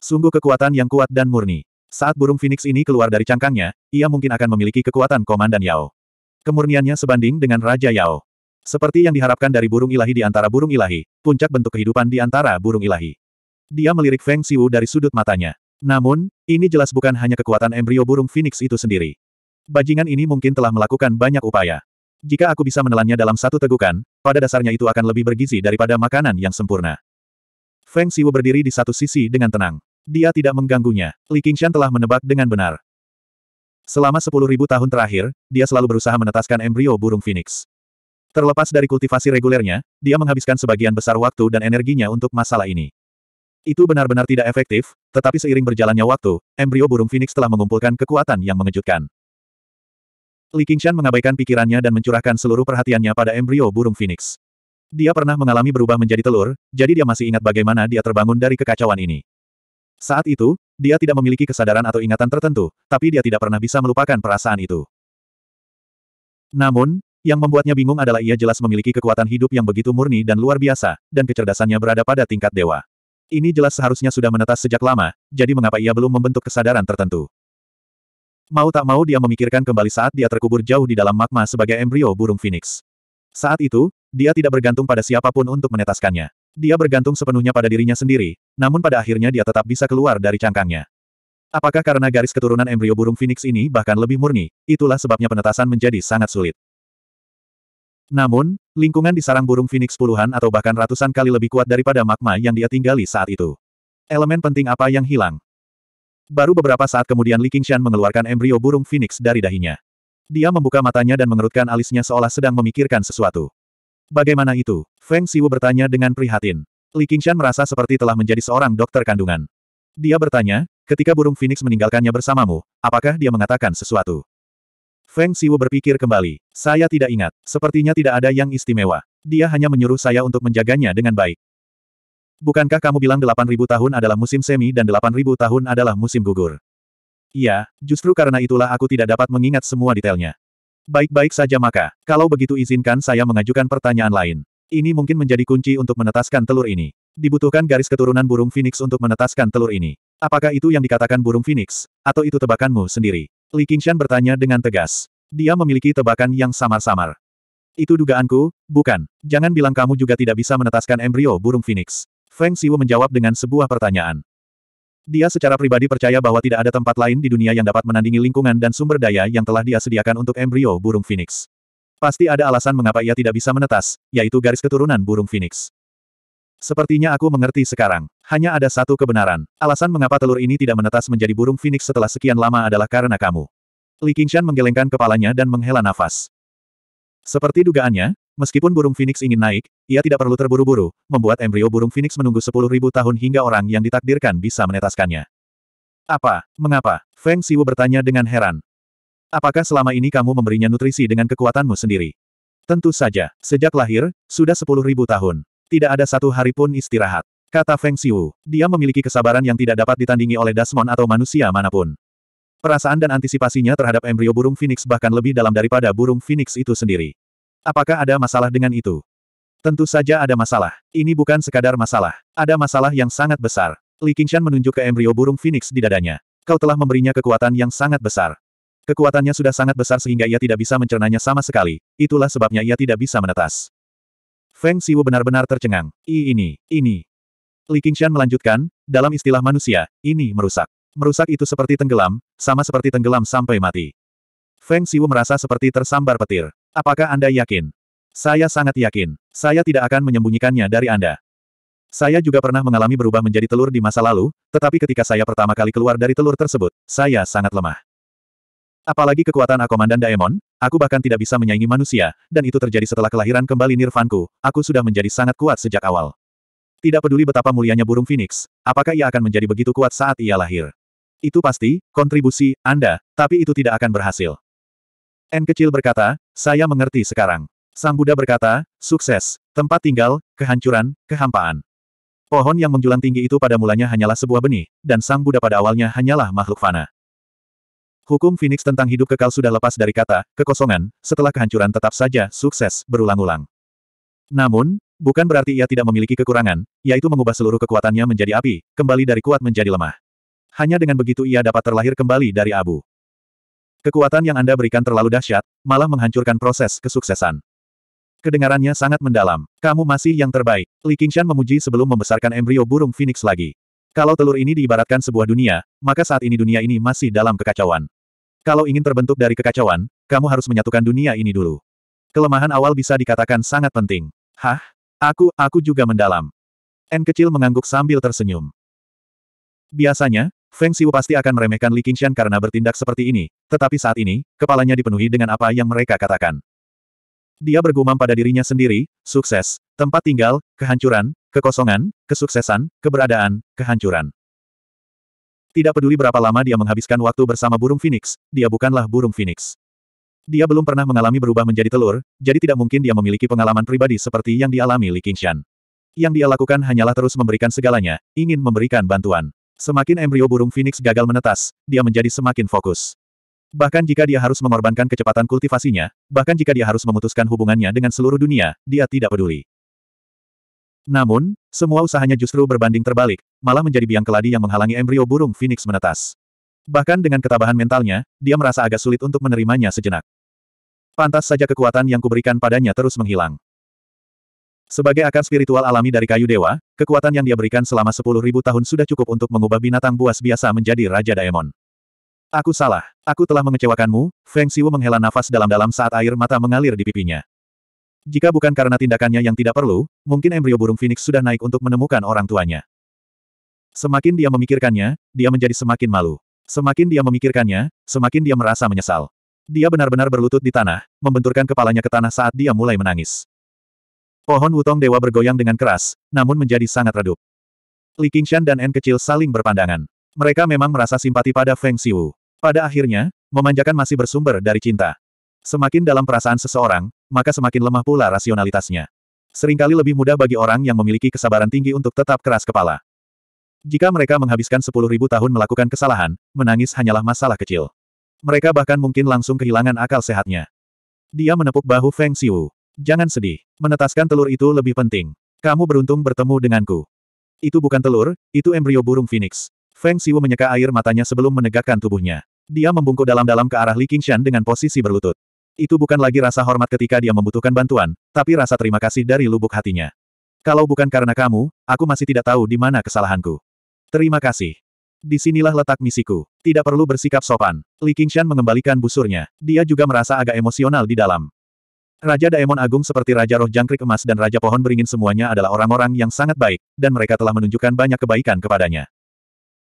Sungguh kekuatan yang kuat dan murni. Saat burung Phoenix ini keluar dari cangkangnya, ia mungkin akan memiliki kekuatan Komandan Yao. Kemurniannya sebanding dengan Raja Yao. Seperti yang diharapkan dari burung ilahi di antara burung ilahi, puncak bentuk kehidupan di antara burung ilahi. Dia melirik Feng Xiu dari sudut matanya. Namun, ini jelas bukan hanya kekuatan embrio burung Phoenix itu sendiri. Bajingan ini mungkin telah melakukan banyak upaya. Jika aku bisa menelannya dalam satu tegukan, pada dasarnya itu akan lebih bergizi daripada makanan yang sempurna. Feng Xiu berdiri di satu sisi dengan tenang. Dia tidak mengganggunya. Li Qingshan telah menebak dengan benar. Selama sepuluh ribu tahun terakhir, dia selalu berusaha menetaskan embrio burung phoenix. Terlepas dari kultivasi regulernya, dia menghabiskan sebagian besar waktu dan energinya untuk masalah ini. Itu benar-benar tidak efektif, tetapi seiring berjalannya waktu, embrio burung phoenix telah mengumpulkan kekuatan yang mengejutkan. Li Qingshan mengabaikan pikirannya dan mencurahkan seluruh perhatiannya pada embrio burung phoenix. Dia pernah mengalami berubah menjadi telur, jadi dia masih ingat bagaimana dia terbangun dari kekacauan ini. Saat itu, dia tidak memiliki kesadaran atau ingatan tertentu, tapi dia tidak pernah bisa melupakan perasaan itu. Namun, yang membuatnya bingung adalah ia jelas memiliki kekuatan hidup yang begitu murni dan luar biasa, dan kecerdasannya berada pada tingkat dewa. Ini jelas seharusnya sudah menetas sejak lama, jadi mengapa ia belum membentuk kesadaran tertentu. Mau tak mau dia memikirkan kembali saat dia terkubur jauh di dalam magma sebagai embrio burung phoenix. Saat itu, dia tidak bergantung pada siapapun untuk menetaskannya. Dia bergantung sepenuhnya pada dirinya sendiri, namun pada akhirnya dia tetap bisa keluar dari cangkangnya. Apakah karena garis keturunan embrio burung phoenix ini bahkan lebih murni, itulah sebabnya penetasan menjadi sangat sulit. Namun, lingkungan di sarang burung phoenix puluhan atau bahkan ratusan kali lebih kuat daripada magma yang dia tinggali saat itu. Elemen penting apa yang hilang? Baru beberapa saat kemudian Li Qingshan mengeluarkan embrio burung phoenix dari dahinya. Dia membuka matanya dan mengerutkan alisnya seolah sedang memikirkan sesuatu. Bagaimana itu? Feng Siwu bertanya dengan prihatin. Li Qingshan merasa seperti telah menjadi seorang dokter kandungan. Dia bertanya, ketika burung Phoenix meninggalkannya bersamamu, apakah dia mengatakan sesuatu? Feng Siwu berpikir kembali. Saya tidak ingat. Sepertinya tidak ada yang istimewa. Dia hanya menyuruh saya untuk menjaganya dengan baik. Bukankah kamu bilang 8.000 tahun adalah musim semi dan 8.000 tahun adalah musim gugur? Iya, justru karena itulah aku tidak dapat mengingat semua detailnya. Baik-baik saja maka, kalau begitu izinkan saya mengajukan pertanyaan lain. Ini mungkin menjadi kunci untuk menetaskan telur ini. Dibutuhkan garis keturunan burung phoenix untuk menetaskan telur ini. Apakah itu yang dikatakan burung phoenix, atau itu tebakanmu sendiri? Li Qingshan bertanya dengan tegas. Dia memiliki tebakan yang samar-samar. Itu dugaanku, bukan. Jangan bilang kamu juga tidak bisa menetaskan embrio burung phoenix. Feng Siwu menjawab dengan sebuah pertanyaan. Dia secara pribadi percaya bahwa tidak ada tempat lain di dunia yang dapat menandingi lingkungan dan sumber daya yang telah dia sediakan untuk embrio burung phoenix. Pasti ada alasan mengapa ia tidak bisa menetas, yaitu garis keturunan burung Phoenix. Sepertinya aku mengerti sekarang. Hanya ada satu kebenaran. Alasan mengapa telur ini tidak menetas menjadi burung Phoenix setelah sekian lama adalah karena kamu. Li Qingshan menggelengkan kepalanya dan menghela nafas. Seperti dugaannya, meskipun burung Phoenix ingin naik, ia tidak perlu terburu-buru, membuat embrio burung Phoenix menunggu 10.000 tahun hingga orang yang ditakdirkan bisa menetaskannya. Apa? Mengapa? Feng Siwu bertanya dengan heran. Apakah selama ini kamu memberinya nutrisi dengan kekuatanmu sendiri? Tentu saja, sejak lahir, sudah sepuluh ribu tahun. Tidak ada satu hari pun istirahat. Kata Feng Xiu, dia memiliki kesabaran yang tidak dapat ditandingi oleh Dasmon atau manusia manapun. Perasaan dan antisipasinya terhadap embrio burung phoenix bahkan lebih dalam daripada burung phoenix itu sendiri. Apakah ada masalah dengan itu? Tentu saja ada masalah. Ini bukan sekadar masalah. Ada masalah yang sangat besar. Li Qingshan menunjuk ke embrio burung phoenix di dadanya. Kau telah memberinya kekuatan yang sangat besar. Kekuatannya sudah sangat besar sehingga ia tidak bisa mencernanya sama sekali, itulah sebabnya ia tidak bisa menetas. Feng Siwu benar-benar tercengang. I ini, ini. Li Qingshan melanjutkan, dalam istilah manusia, ini merusak. Merusak itu seperti tenggelam, sama seperti tenggelam sampai mati. Feng Siwu merasa seperti tersambar petir. Apakah Anda yakin? Saya sangat yakin. Saya tidak akan menyembunyikannya dari Anda. Saya juga pernah mengalami berubah menjadi telur di masa lalu, tetapi ketika saya pertama kali keluar dari telur tersebut, saya sangat lemah. Apalagi kekuatan Akomandan Daemon, aku bahkan tidak bisa menyaingi manusia, dan itu terjadi setelah kelahiran kembali Nirvanku, aku sudah menjadi sangat kuat sejak awal. Tidak peduli betapa mulianya burung Phoenix, apakah ia akan menjadi begitu kuat saat ia lahir. Itu pasti, kontribusi, Anda, tapi itu tidak akan berhasil. N kecil berkata, saya mengerti sekarang. Sang Buddha berkata, sukses, tempat tinggal, kehancuran, kehampaan. Pohon yang menjulang tinggi itu pada mulanya hanyalah sebuah benih, dan Sang Buddha pada awalnya hanyalah makhluk fana. Hukum Phoenix tentang hidup kekal sudah lepas dari kata, kekosongan, setelah kehancuran tetap saja, sukses, berulang-ulang. Namun, bukan berarti ia tidak memiliki kekurangan, yaitu mengubah seluruh kekuatannya menjadi api, kembali dari kuat menjadi lemah. Hanya dengan begitu ia dapat terlahir kembali dari abu. Kekuatan yang Anda berikan terlalu dahsyat, malah menghancurkan proses kesuksesan. Kedengarannya sangat mendalam. Kamu masih yang terbaik. Li Qingshan memuji sebelum membesarkan embrio burung phoenix lagi. Kalau telur ini diibaratkan sebuah dunia, maka saat ini dunia ini masih dalam kekacauan. Kalau ingin terbentuk dari kekacauan, kamu harus menyatukan dunia ini dulu. Kelemahan awal bisa dikatakan sangat penting. Hah? Aku, aku juga mendalam. N kecil mengangguk sambil tersenyum. Biasanya, Feng Xiu pasti akan meremehkan Li Qingshan karena bertindak seperti ini, tetapi saat ini, kepalanya dipenuhi dengan apa yang mereka katakan. Dia bergumam pada dirinya sendiri, sukses, tempat tinggal, kehancuran, kekosongan, kesuksesan, keberadaan, kehancuran. Tidak peduli berapa lama dia menghabiskan waktu bersama burung Phoenix, dia bukanlah burung Phoenix. Dia belum pernah mengalami berubah menjadi telur, jadi tidak mungkin dia memiliki pengalaman pribadi seperti yang dialami Li Qingshan. Yang dia lakukan hanyalah terus memberikan segalanya, ingin memberikan bantuan. Semakin embrio burung Phoenix gagal menetas, dia menjadi semakin fokus. Bahkan jika dia harus mengorbankan kecepatan kultivasinya, bahkan jika dia harus memutuskan hubungannya dengan seluruh dunia, dia tidak peduli. Namun, semua usahanya justru berbanding terbalik, malah menjadi biang keladi yang menghalangi embrio burung Phoenix menetas. Bahkan dengan ketabahan mentalnya, dia merasa agak sulit untuk menerimanya sejenak. Pantas saja kekuatan yang kuberikan padanya terus menghilang. Sebagai akar spiritual alami dari kayu dewa, kekuatan yang dia berikan selama sepuluh ribu tahun sudah cukup untuk mengubah binatang buas biasa menjadi Raja Daemon. Aku salah. Aku telah mengecewakanmu, Feng Siwu menghela nafas dalam-dalam saat air mata mengalir di pipinya. Jika bukan karena tindakannya yang tidak perlu, mungkin embrio burung Phoenix sudah naik untuk menemukan orang tuanya. Semakin dia memikirkannya, dia menjadi semakin malu. Semakin dia memikirkannya, semakin dia merasa menyesal. Dia benar-benar berlutut di tanah, membenturkan kepalanya ke tanah saat dia mulai menangis. Pohon wutong dewa bergoyang dengan keras, namun menjadi sangat redup. Li Qingshan dan N kecil saling berpandangan. Mereka memang merasa simpati pada Feng Xiu. Pada akhirnya, memanjakan masih bersumber dari cinta. Semakin dalam perasaan seseorang, maka semakin lemah pula rasionalitasnya. Seringkali lebih mudah bagi orang yang memiliki kesabaran tinggi untuk tetap keras kepala. Jika mereka menghabiskan sepuluh ribu tahun melakukan kesalahan, menangis hanyalah masalah kecil. Mereka bahkan mungkin langsung kehilangan akal sehatnya. Dia menepuk bahu Feng Xiu. Jangan sedih. Menetaskan telur itu lebih penting. Kamu beruntung bertemu denganku. Itu bukan telur, itu embrio burung phoenix. Feng Xiu menyeka air matanya sebelum menegakkan tubuhnya. Dia membungkuk dalam-dalam ke arah Li Qingshan dengan posisi berlutut. Itu bukan lagi rasa hormat ketika dia membutuhkan bantuan, tapi rasa terima kasih dari lubuk hatinya. Kalau bukan karena kamu, aku masih tidak tahu di mana kesalahanku. Terima kasih. Disinilah letak misiku. Tidak perlu bersikap sopan. Li Qingshan mengembalikan busurnya. Dia juga merasa agak emosional di dalam. Raja Daemon Agung seperti Raja Roh Jangkrik Emas dan Raja Pohon Beringin semuanya adalah orang-orang yang sangat baik, dan mereka telah menunjukkan banyak kebaikan kepadanya.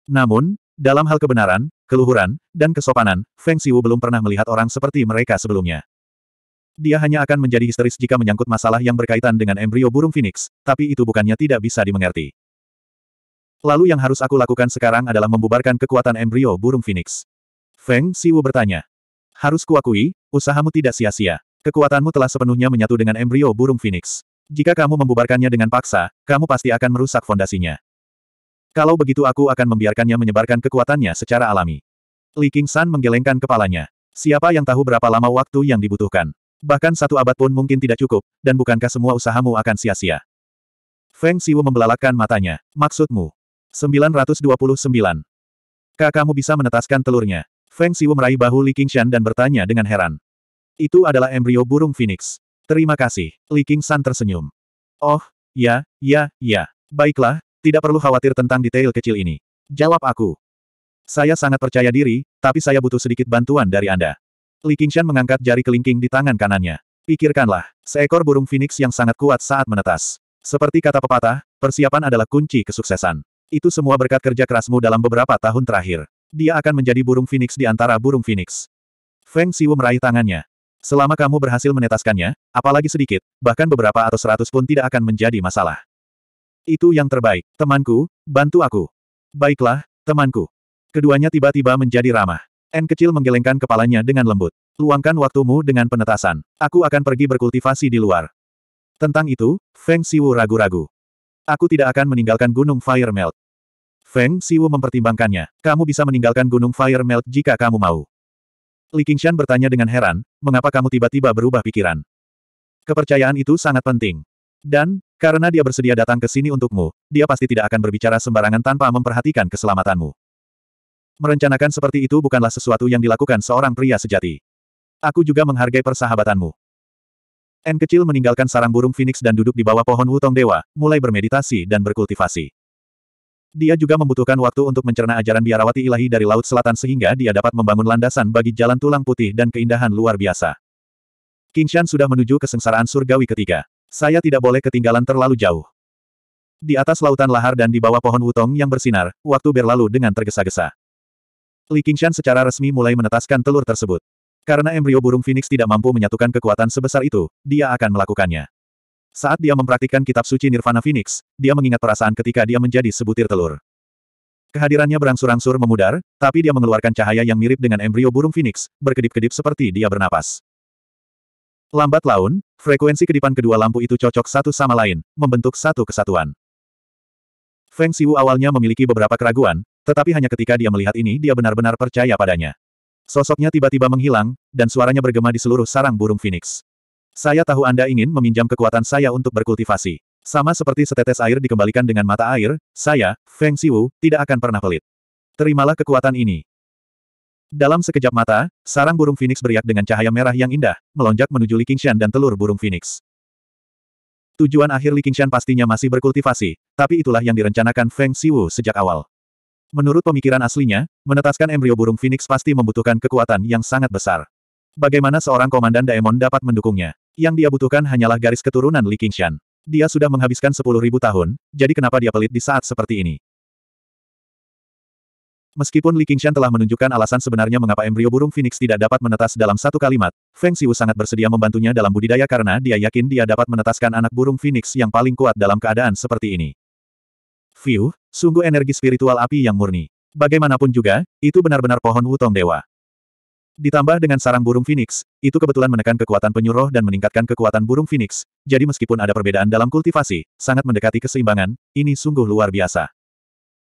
Namun, dalam hal kebenaran, keluhuran, dan kesopanan, Feng Xiu belum pernah melihat orang seperti mereka sebelumnya. Dia hanya akan menjadi histeris jika menyangkut masalah yang berkaitan dengan embrio burung phoenix, tapi itu bukannya tidak bisa dimengerti. Lalu yang harus aku lakukan sekarang adalah membubarkan kekuatan embrio burung phoenix. Feng Xiu bertanya. Harus kuakui, usahamu tidak sia-sia. Kekuatanmu telah sepenuhnya menyatu dengan embrio burung phoenix. Jika kamu membubarkannya dengan paksa, kamu pasti akan merusak fondasinya. Kalau begitu aku akan membiarkannya menyebarkan kekuatannya secara alami. Li King menggelengkan kepalanya. Siapa yang tahu berapa lama waktu yang dibutuhkan? Bahkan satu abad pun mungkin tidak cukup, dan bukankah semua usahamu akan sia-sia? Feng Siwu membelalakan matanya. Maksudmu? 929. Kakakmu bisa menetaskan telurnya. Feng Siwu meraih bahu Li Qingshan dan bertanya dengan heran. Itu adalah embrio burung phoenix. Terima kasih. Li Qingshan tersenyum. Oh, ya, ya, ya. Baiklah, tidak perlu khawatir tentang detail kecil ini. Jawab aku. Saya sangat percaya diri, tapi saya butuh sedikit bantuan dari Anda. Li Qingshan mengangkat jari kelingking di tangan kanannya. Pikirkanlah, seekor burung phoenix yang sangat kuat saat menetas. Seperti kata pepatah, persiapan adalah kunci kesuksesan. Itu semua berkat kerja kerasmu dalam beberapa tahun terakhir. Dia akan menjadi burung phoenix di antara burung phoenix. Feng Siwu meraih tangannya. Selama kamu berhasil menetaskannya, apalagi sedikit, bahkan beberapa atau seratus pun tidak akan menjadi masalah. Itu yang terbaik. Temanku, bantu aku. Baiklah, temanku. Keduanya tiba-tiba menjadi ramah. N kecil menggelengkan kepalanya dengan lembut. Luangkan waktumu dengan penetasan. Aku akan pergi berkultivasi di luar. Tentang itu, Feng Siwu ragu-ragu. Aku tidak akan meninggalkan Gunung Fire Melt. Feng Siwu mempertimbangkannya. Kamu bisa meninggalkan Gunung Fire Melt jika kamu mau. Li Qingshan bertanya dengan heran, mengapa kamu tiba-tiba berubah pikiran? Kepercayaan itu sangat penting. Dan, karena dia bersedia datang ke sini untukmu, dia pasti tidak akan berbicara sembarangan tanpa memperhatikan keselamatanmu. Merencanakan seperti itu bukanlah sesuatu yang dilakukan seorang pria sejati. Aku juga menghargai persahabatanmu. N kecil meninggalkan sarang burung phoenix dan duduk di bawah pohon wutong dewa, mulai bermeditasi dan berkultivasi. Dia juga membutuhkan waktu untuk mencerna ajaran biarawati ilahi dari Laut Selatan sehingga dia dapat membangun landasan bagi jalan tulang putih dan keindahan luar biasa. Kingshan sudah menuju kesengsaraan surgawi ketiga. Saya tidak boleh ketinggalan terlalu jauh. Di atas lautan lahar dan di bawah pohon wutong yang bersinar, waktu berlalu dengan tergesa-gesa. Li Qingshan secara resmi mulai menetaskan telur tersebut. Karena embrio burung Phoenix tidak mampu menyatukan kekuatan sebesar itu, dia akan melakukannya. Saat dia mempraktikkan kitab suci Nirvana Phoenix, dia mengingat perasaan ketika dia menjadi sebutir telur. Kehadirannya berangsur-angsur memudar, tapi dia mengeluarkan cahaya yang mirip dengan embrio burung Phoenix, berkedip-kedip seperti dia bernapas. Lambat laun, frekuensi kedipan kedua lampu itu cocok satu sama lain, membentuk satu kesatuan. Feng Siwu awalnya memiliki beberapa keraguan, tetapi hanya ketika dia melihat ini dia benar-benar percaya padanya. Sosoknya tiba-tiba menghilang, dan suaranya bergema di seluruh sarang burung phoenix. Saya tahu Anda ingin meminjam kekuatan saya untuk berkultivasi. Sama seperti setetes air dikembalikan dengan mata air, saya, Feng Siwu, tidak akan pernah pelit. Terimalah kekuatan ini. Dalam sekejap mata, sarang burung Phoenix beriak dengan cahaya merah yang indah, melonjak menuju Li Qingshan dan telur burung Phoenix. Tujuan akhir Li Qingshan pastinya masih berkultivasi, tapi itulah yang direncanakan Feng Siwu sejak awal. Menurut pemikiran aslinya, menetaskan embrio burung Phoenix pasti membutuhkan kekuatan yang sangat besar. Bagaimana seorang komandan Daemon dapat mendukungnya? Yang dia butuhkan hanyalah garis keturunan Li Qingshan. Dia sudah menghabiskan 10.000 tahun, jadi kenapa dia pelit di saat seperti ini? Meskipun Li Qingshan telah menunjukkan alasan sebenarnya mengapa embrio burung phoenix tidak dapat menetas dalam satu kalimat, Feng Xiu sangat bersedia membantunya dalam budidaya karena dia yakin dia dapat menetaskan anak burung phoenix yang paling kuat dalam keadaan seperti ini. View, sungguh energi spiritual api yang murni. Bagaimanapun juga, itu benar-benar pohon wutong dewa. Ditambah dengan sarang burung phoenix, itu kebetulan menekan kekuatan penyuruh dan meningkatkan kekuatan burung phoenix, jadi meskipun ada perbedaan dalam kultivasi, sangat mendekati keseimbangan, ini sungguh luar biasa.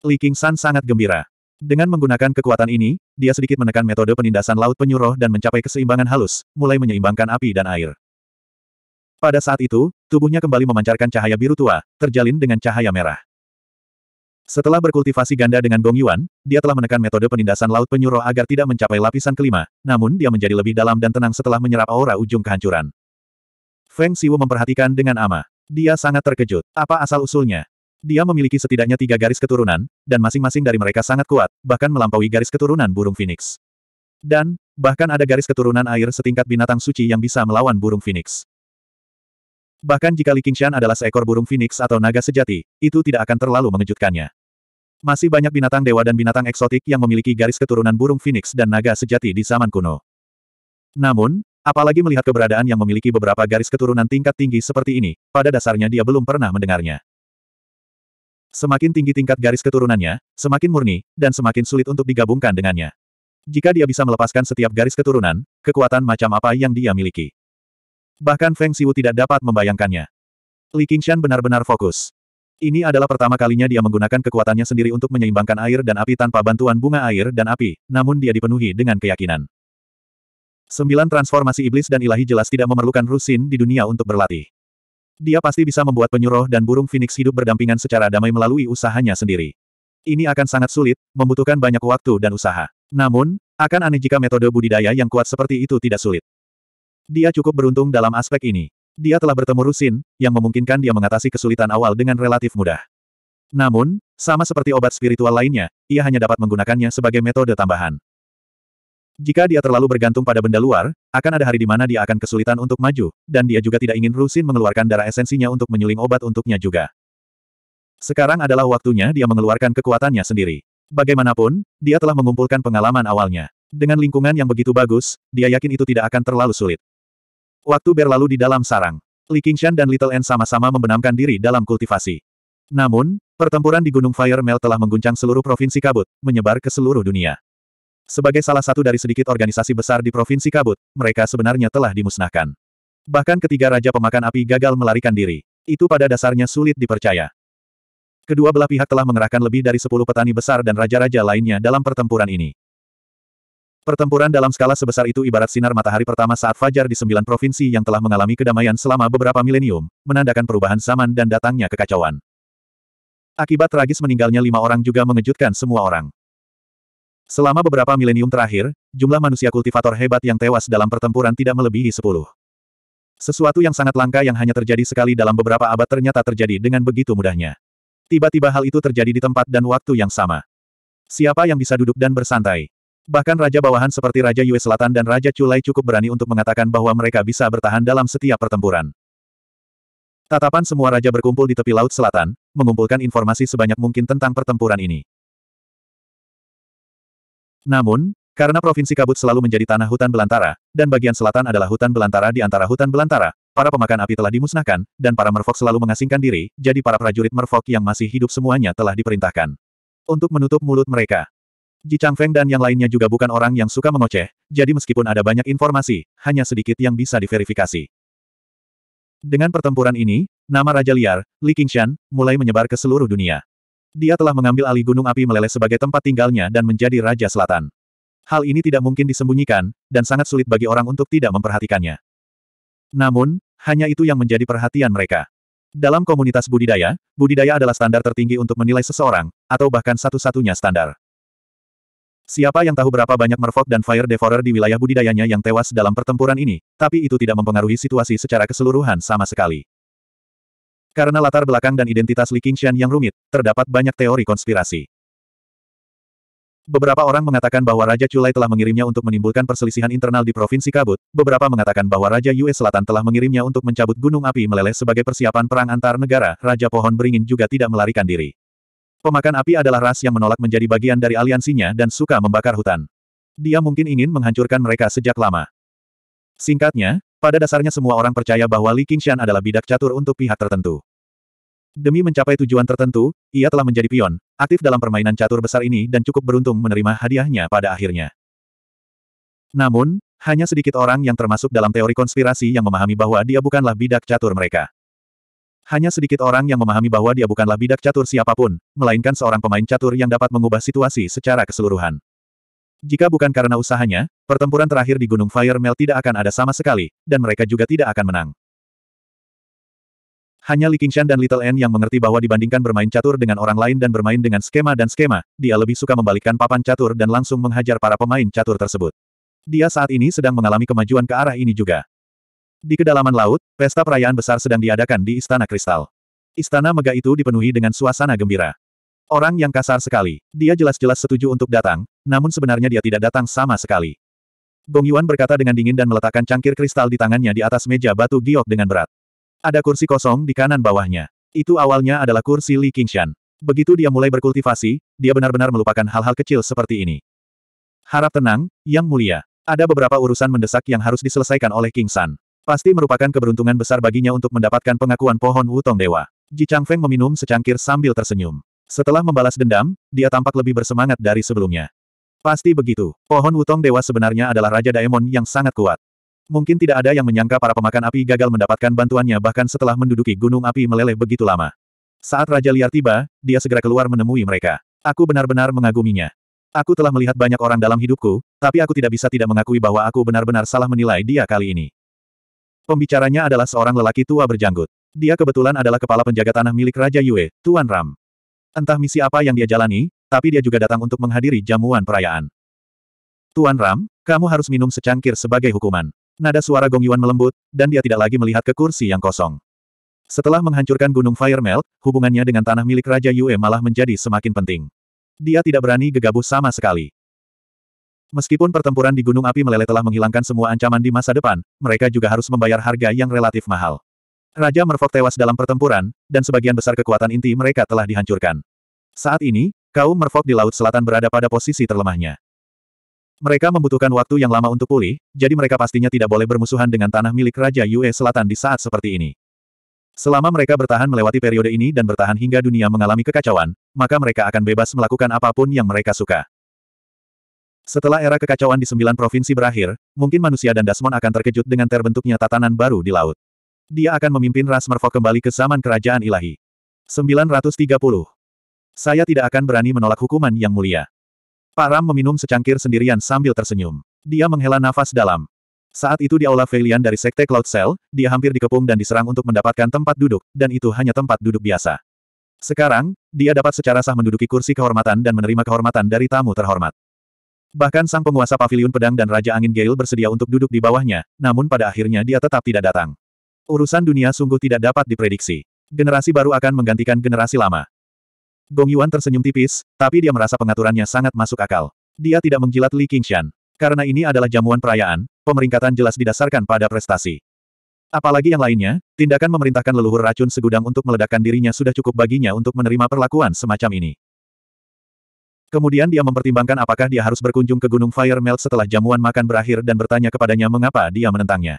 Li Qingshan sangat gembira. Dengan menggunakan kekuatan ini, dia sedikit menekan metode penindasan laut penyuruh dan mencapai keseimbangan halus, mulai menyeimbangkan api dan air. Pada saat itu, tubuhnya kembali memancarkan cahaya biru tua, terjalin dengan cahaya merah. Setelah berkultivasi ganda dengan Gong Yuan, dia telah menekan metode penindasan laut penyuruh agar tidak mencapai lapisan kelima, namun dia menjadi lebih dalam dan tenang setelah menyerap aura ujung kehancuran. Feng Siwu memperhatikan dengan ama. Dia sangat terkejut. Apa asal-usulnya? Dia memiliki setidaknya tiga garis keturunan, dan masing-masing dari mereka sangat kuat, bahkan melampaui garis keturunan burung phoenix. Dan, bahkan ada garis keturunan air setingkat binatang suci yang bisa melawan burung phoenix. Bahkan jika Li Qingshan adalah seekor burung phoenix atau naga sejati, itu tidak akan terlalu mengejutkannya. Masih banyak binatang dewa dan binatang eksotik yang memiliki garis keturunan burung phoenix dan naga sejati di zaman kuno. Namun, apalagi melihat keberadaan yang memiliki beberapa garis keturunan tingkat tinggi seperti ini, pada dasarnya dia belum pernah mendengarnya. Semakin tinggi tingkat garis keturunannya, semakin murni, dan semakin sulit untuk digabungkan dengannya. Jika dia bisa melepaskan setiap garis keturunan, kekuatan macam apa yang dia miliki. Bahkan Feng Xiu tidak dapat membayangkannya. Li Qingshan benar-benar fokus. Ini adalah pertama kalinya dia menggunakan kekuatannya sendiri untuk menyeimbangkan air dan api tanpa bantuan bunga air dan api, namun dia dipenuhi dengan keyakinan. Sembilan transformasi iblis dan ilahi jelas tidak memerlukan rusin di dunia untuk berlatih. Dia pasti bisa membuat penyuruh dan burung Phoenix hidup berdampingan secara damai melalui usahanya sendiri. Ini akan sangat sulit, membutuhkan banyak waktu dan usaha. Namun, akan aneh jika metode budidaya yang kuat seperti itu tidak sulit. Dia cukup beruntung dalam aspek ini. Dia telah bertemu Rusin, yang memungkinkan dia mengatasi kesulitan awal dengan relatif mudah. Namun, sama seperti obat spiritual lainnya, ia hanya dapat menggunakannya sebagai metode tambahan. Jika dia terlalu bergantung pada benda luar, akan ada hari di mana dia akan kesulitan untuk maju, dan dia juga tidak ingin Rusin mengeluarkan darah esensinya untuk menyuling obat untuknya juga. Sekarang adalah waktunya dia mengeluarkan kekuatannya sendiri. Bagaimanapun, dia telah mengumpulkan pengalaman awalnya. Dengan lingkungan yang begitu bagus, dia yakin itu tidak akan terlalu sulit. Waktu berlalu di dalam sarang. Li Qingshan dan Little N sama-sama membenamkan diri dalam kultivasi. Namun, pertempuran di Gunung Fire Mel telah mengguncang seluruh provinsi kabut, menyebar ke seluruh dunia. Sebagai salah satu dari sedikit organisasi besar di Provinsi Kabut, mereka sebenarnya telah dimusnahkan. Bahkan ketiga Raja Pemakan Api gagal melarikan diri. Itu pada dasarnya sulit dipercaya. Kedua belah pihak telah mengerahkan lebih dari sepuluh petani besar dan raja-raja lainnya dalam pertempuran ini. Pertempuran dalam skala sebesar itu ibarat sinar matahari pertama saat fajar di sembilan provinsi yang telah mengalami kedamaian selama beberapa milenium, menandakan perubahan zaman dan datangnya kekacauan. Akibat tragis meninggalnya lima orang juga mengejutkan semua orang. Selama beberapa milenium terakhir, jumlah manusia kultivator hebat yang tewas dalam pertempuran tidak melebihi sepuluh. Sesuatu yang sangat langka yang hanya terjadi sekali dalam beberapa abad ternyata terjadi dengan begitu mudahnya. Tiba-tiba hal itu terjadi di tempat dan waktu yang sama. Siapa yang bisa duduk dan bersantai? Bahkan raja bawahan seperti Raja Yue Selatan dan Raja Culai cukup berani untuk mengatakan bahwa mereka bisa bertahan dalam setiap pertempuran. Tatapan semua raja berkumpul di tepi laut selatan, mengumpulkan informasi sebanyak mungkin tentang pertempuran ini. Namun, karena provinsi kabut selalu menjadi tanah hutan belantara, dan bagian selatan adalah hutan belantara di antara hutan belantara, para pemakan api telah dimusnahkan, dan para merfok selalu mengasingkan diri, jadi para prajurit merfok yang masih hidup semuanya telah diperintahkan. Untuk menutup mulut mereka. Ji Changfeng dan yang lainnya juga bukan orang yang suka mengoceh, jadi meskipun ada banyak informasi, hanya sedikit yang bisa diverifikasi. Dengan pertempuran ini, nama Raja Liar, Li Qingshan, mulai menyebar ke seluruh dunia. Dia telah mengambil alih Gunung Api Meleleh sebagai tempat tinggalnya dan menjadi Raja Selatan. Hal ini tidak mungkin disembunyikan, dan sangat sulit bagi orang untuk tidak memperhatikannya. Namun, hanya itu yang menjadi perhatian mereka. Dalam komunitas budidaya, budidaya adalah standar tertinggi untuk menilai seseorang, atau bahkan satu-satunya standar. Siapa yang tahu berapa banyak Merfolk dan Fire Devourer di wilayah budidayanya yang tewas dalam pertempuran ini, tapi itu tidak mempengaruhi situasi secara keseluruhan sama sekali. Karena latar belakang dan identitas Li Qingshan yang rumit, terdapat banyak teori konspirasi. Beberapa orang mengatakan bahwa Raja Chulai telah mengirimnya untuk menimbulkan perselisihan internal di Provinsi Kabut, beberapa mengatakan bahwa Raja Yue Selatan telah mengirimnya untuk mencabut gunung api meleleh sebagai persiapan perang antar negara, Raja Pohon Beringin juga tidak melarikan diri. Pemakan api adalah ras yang menolak menjadi bagian dari aliansinya dan suka membakar hutan. Dia mungkin ingin menghancurkan mereka sejak lama. Singkatnya, pada dasarnya semua orang percaya bahwa Li Qingshan adalah bidak catur untuk pihak tertentu. Demi mencapai tujuan tertentu, ia telah menjadi pion, aktif dalam permainan catur besar ini dan cukup beruntung menerima hadiahnya pada akhirnya. Namun, hanya sedikit orang yang termasuk dalam teori konspirasi yang memahami bahwa dia bukanlah bidak catur mereka. Hanya sedikit orang yang memahami bahwa dia bukanlah bidak catur siapapun, melainkan seorang pemain catur yang dapat mengubah situasi secara keseluruhan. Jika bukan karena usahanya, pertempuran terakhir di Gunung Fire Mel tidak akan ada sama sekali, dan mereka juga tidak akan menang. Hanya Li Qingshan dan Little N yang mengerti bahwa dibandingkan bermain catur dengan orang lain dan bermain dengan skema dan skema, dia lebih suka membalikkan papan catur dan langsung menghajar para pemain catur tersebut. Dia saat ini sedang mengalami kemajuan ke arah ini juga. Di kedalaman laut, pesta perayaan besar sedang diadakan di Istana Kristal. Istana megah itu dipenuhi dengan suasana gembira. Orang yang kasar sekali. Dia jelas-jelas setuju untuk datang, namun sebenarnya dia tidak datang sama sekali. Gong Yuan berkata dengan dingin dan meletakkan cangkir kristal di tangannya di atas meja batu giok dengan berat. Ada kursi kosong di kanan bawahnya. Itu awalnya adalah kursi Li Qingshan. Begitu dia mulai berkultivasi, dia benar-benar melupakan hal-hal kecil seperti ini. Harap tenang, Yang Mulia. Ada beberapa urusan mendesak yang harus diselesaikan oleh King San. Pasti merupakan keberuntungan besar baginya untuk mendapatkan pengakuan pohon Wutong Dewa. Ji Chang Feng meminum secangkir sambil tersenyum. Setelah membalas dendam, dia tampak lebih bersemangat dari sebelumnya. Pasti begitu. Pohon Wutong Dewa sebenarnya adalah Raja Daemon yang sangat kuat. Mungkin tidak ada yang menyangka para pemakan api gagal mendapatkan bantuannya bahkan setelah menduduki gunung api meleleh begitu lama. Saat Raja Liar tiba, dia segera keluar menemui mereka. Aku benar-benar mengaguminya. Aku telah melihat banyak orang dalam hidupku, tapi aku tidak bisa tidak mengakui bahwa aku benar-benar salah menilai dia kali ini. Pembicaranya adalah seorang lelaki tua berjanggut. Dia kebetulan adalah kepala penjaga tanah milik Raja Yue, Tuan Ram. Entah misi apa yang dia jalani, tapi dia juga datang untuk menghadiri jamuan perayaan. Tuan Ram, kamu harus minum secangkir sebagai hukuman. Nada suara Gong Yuan melembut, dan dia tidak lagi melihat ke kursi yang kosong. Setelah menghancurkan Gunung Fire Melt, hubungannya dengan tanah milik Raja Yue malah menjadi semakin penting. Dia tidak berani gegabah sama sekali. Meskipun pertempuran di Gunung Api Meleleh telah menghilangkan semua ancaman di masa depan, mereka juga harus membayar harga yang relatif mahal. Raja Merfok tewas dalam pertempuran, dan sebagian besar kekuatan inti mereka telah dihancurkan. Saat ini, kaum Merfok di Laut Selatan berada pada posisi terlemahnya. Mereka membutuhkan waktu yang lama untuk pulih, jadi mereka pastinya tidak boleh bermusuhan dengan tanah milik Raja Yue Selatan di saat seperti ini. Selama mereka bertahan melewati periode ini dan bertahan hingga dunia mengalami kekacauan, maka mereka akan bebas melakukan apapun yang mereka suka. Setelah era kekacauan di sembilan provinsi berakhir, mungkin manusia dan Dasmon akan terkejut dengan terbentuknya tatanan baru di laut dia akan memimpin ras Merfok kembali ke zaman kerajaan ilahi. 930. Saya tidak akan berani menolak hukuman yang mulia. Pak Ram meminum secangkir sendirian sambil tersenyum. Dia menghela nafas dalam. Saat itu di aula Velian dari Sekte Cloud Cell, dia hampir dikepung dan diserang untuk mendapatkan tempat duduk, dan itu hanya tempat duduk biasa. Sekarang, dia dapat secara sah menduduki kursi kehormatan dan menerima kehormatan dari tamu terhormat. Bahkan sang penguasa paviliun pedang dan Raja Angin Gale bersedia untuk duduk di bawahnya, namun pada akhirnya dia tetap tidak datang. Urusan dunia sungguh tidak dapat diprediksi. Generasi baru akan menggantikan generasi lama. Gong Yuan tersenyum tipis, tapi dia merasa pengaturannya sangat masuk akal. Dia tidak menggilat Li Qingshan. Karena ini adalah jamuan perayaan, pemeringkatan jelas didasarkan pada prestasi. Apalagi yang lainnya, tindakan memerintahkan leluhur racun segudang untuk meledakkan dirinya sudah cukup baginya untuk menerima perlakuan semacam ini. Kemudian dia mempertimbangkan apakah dia harus berkunjung ke Gunung Fire Melt setelah jamuan makan berakhir dan bertanya kepadanya mengapa dia menentangnya.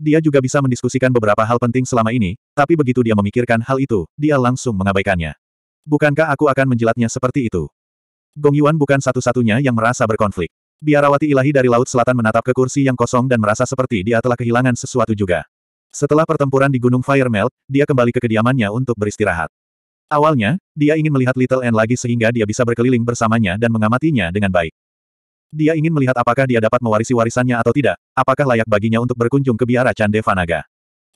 Dia juga bisa mendiskusikan beberapa hal penting selama ini, tapi begitu dia memikirkan hal itu, dia langsung mengabaikannya. Bukankah aku akan menjilatnya seperti itu? Gong Yuan bukan satu-satunya yang merasa berkonflik. Biarawati ilahi dari Laut Selatan menatap ke kursi yang kosong dan merasa seperti dia telah kehilangan sesuatu juga. Setelah pertempuran di Gunung Fire Melt, dia kembali ke kediamannya untuk beristirahat. Awalnya, dia ingin melihat Little N lagi sehingga dia bisa berkeliling bersamanya dan mengamatinya dengan baik. Dia ingin melihat apakah dia dapat mewarisi warisannya atau tidak, apakah layak baginya untuk berkunjung ke biara Candevanaga.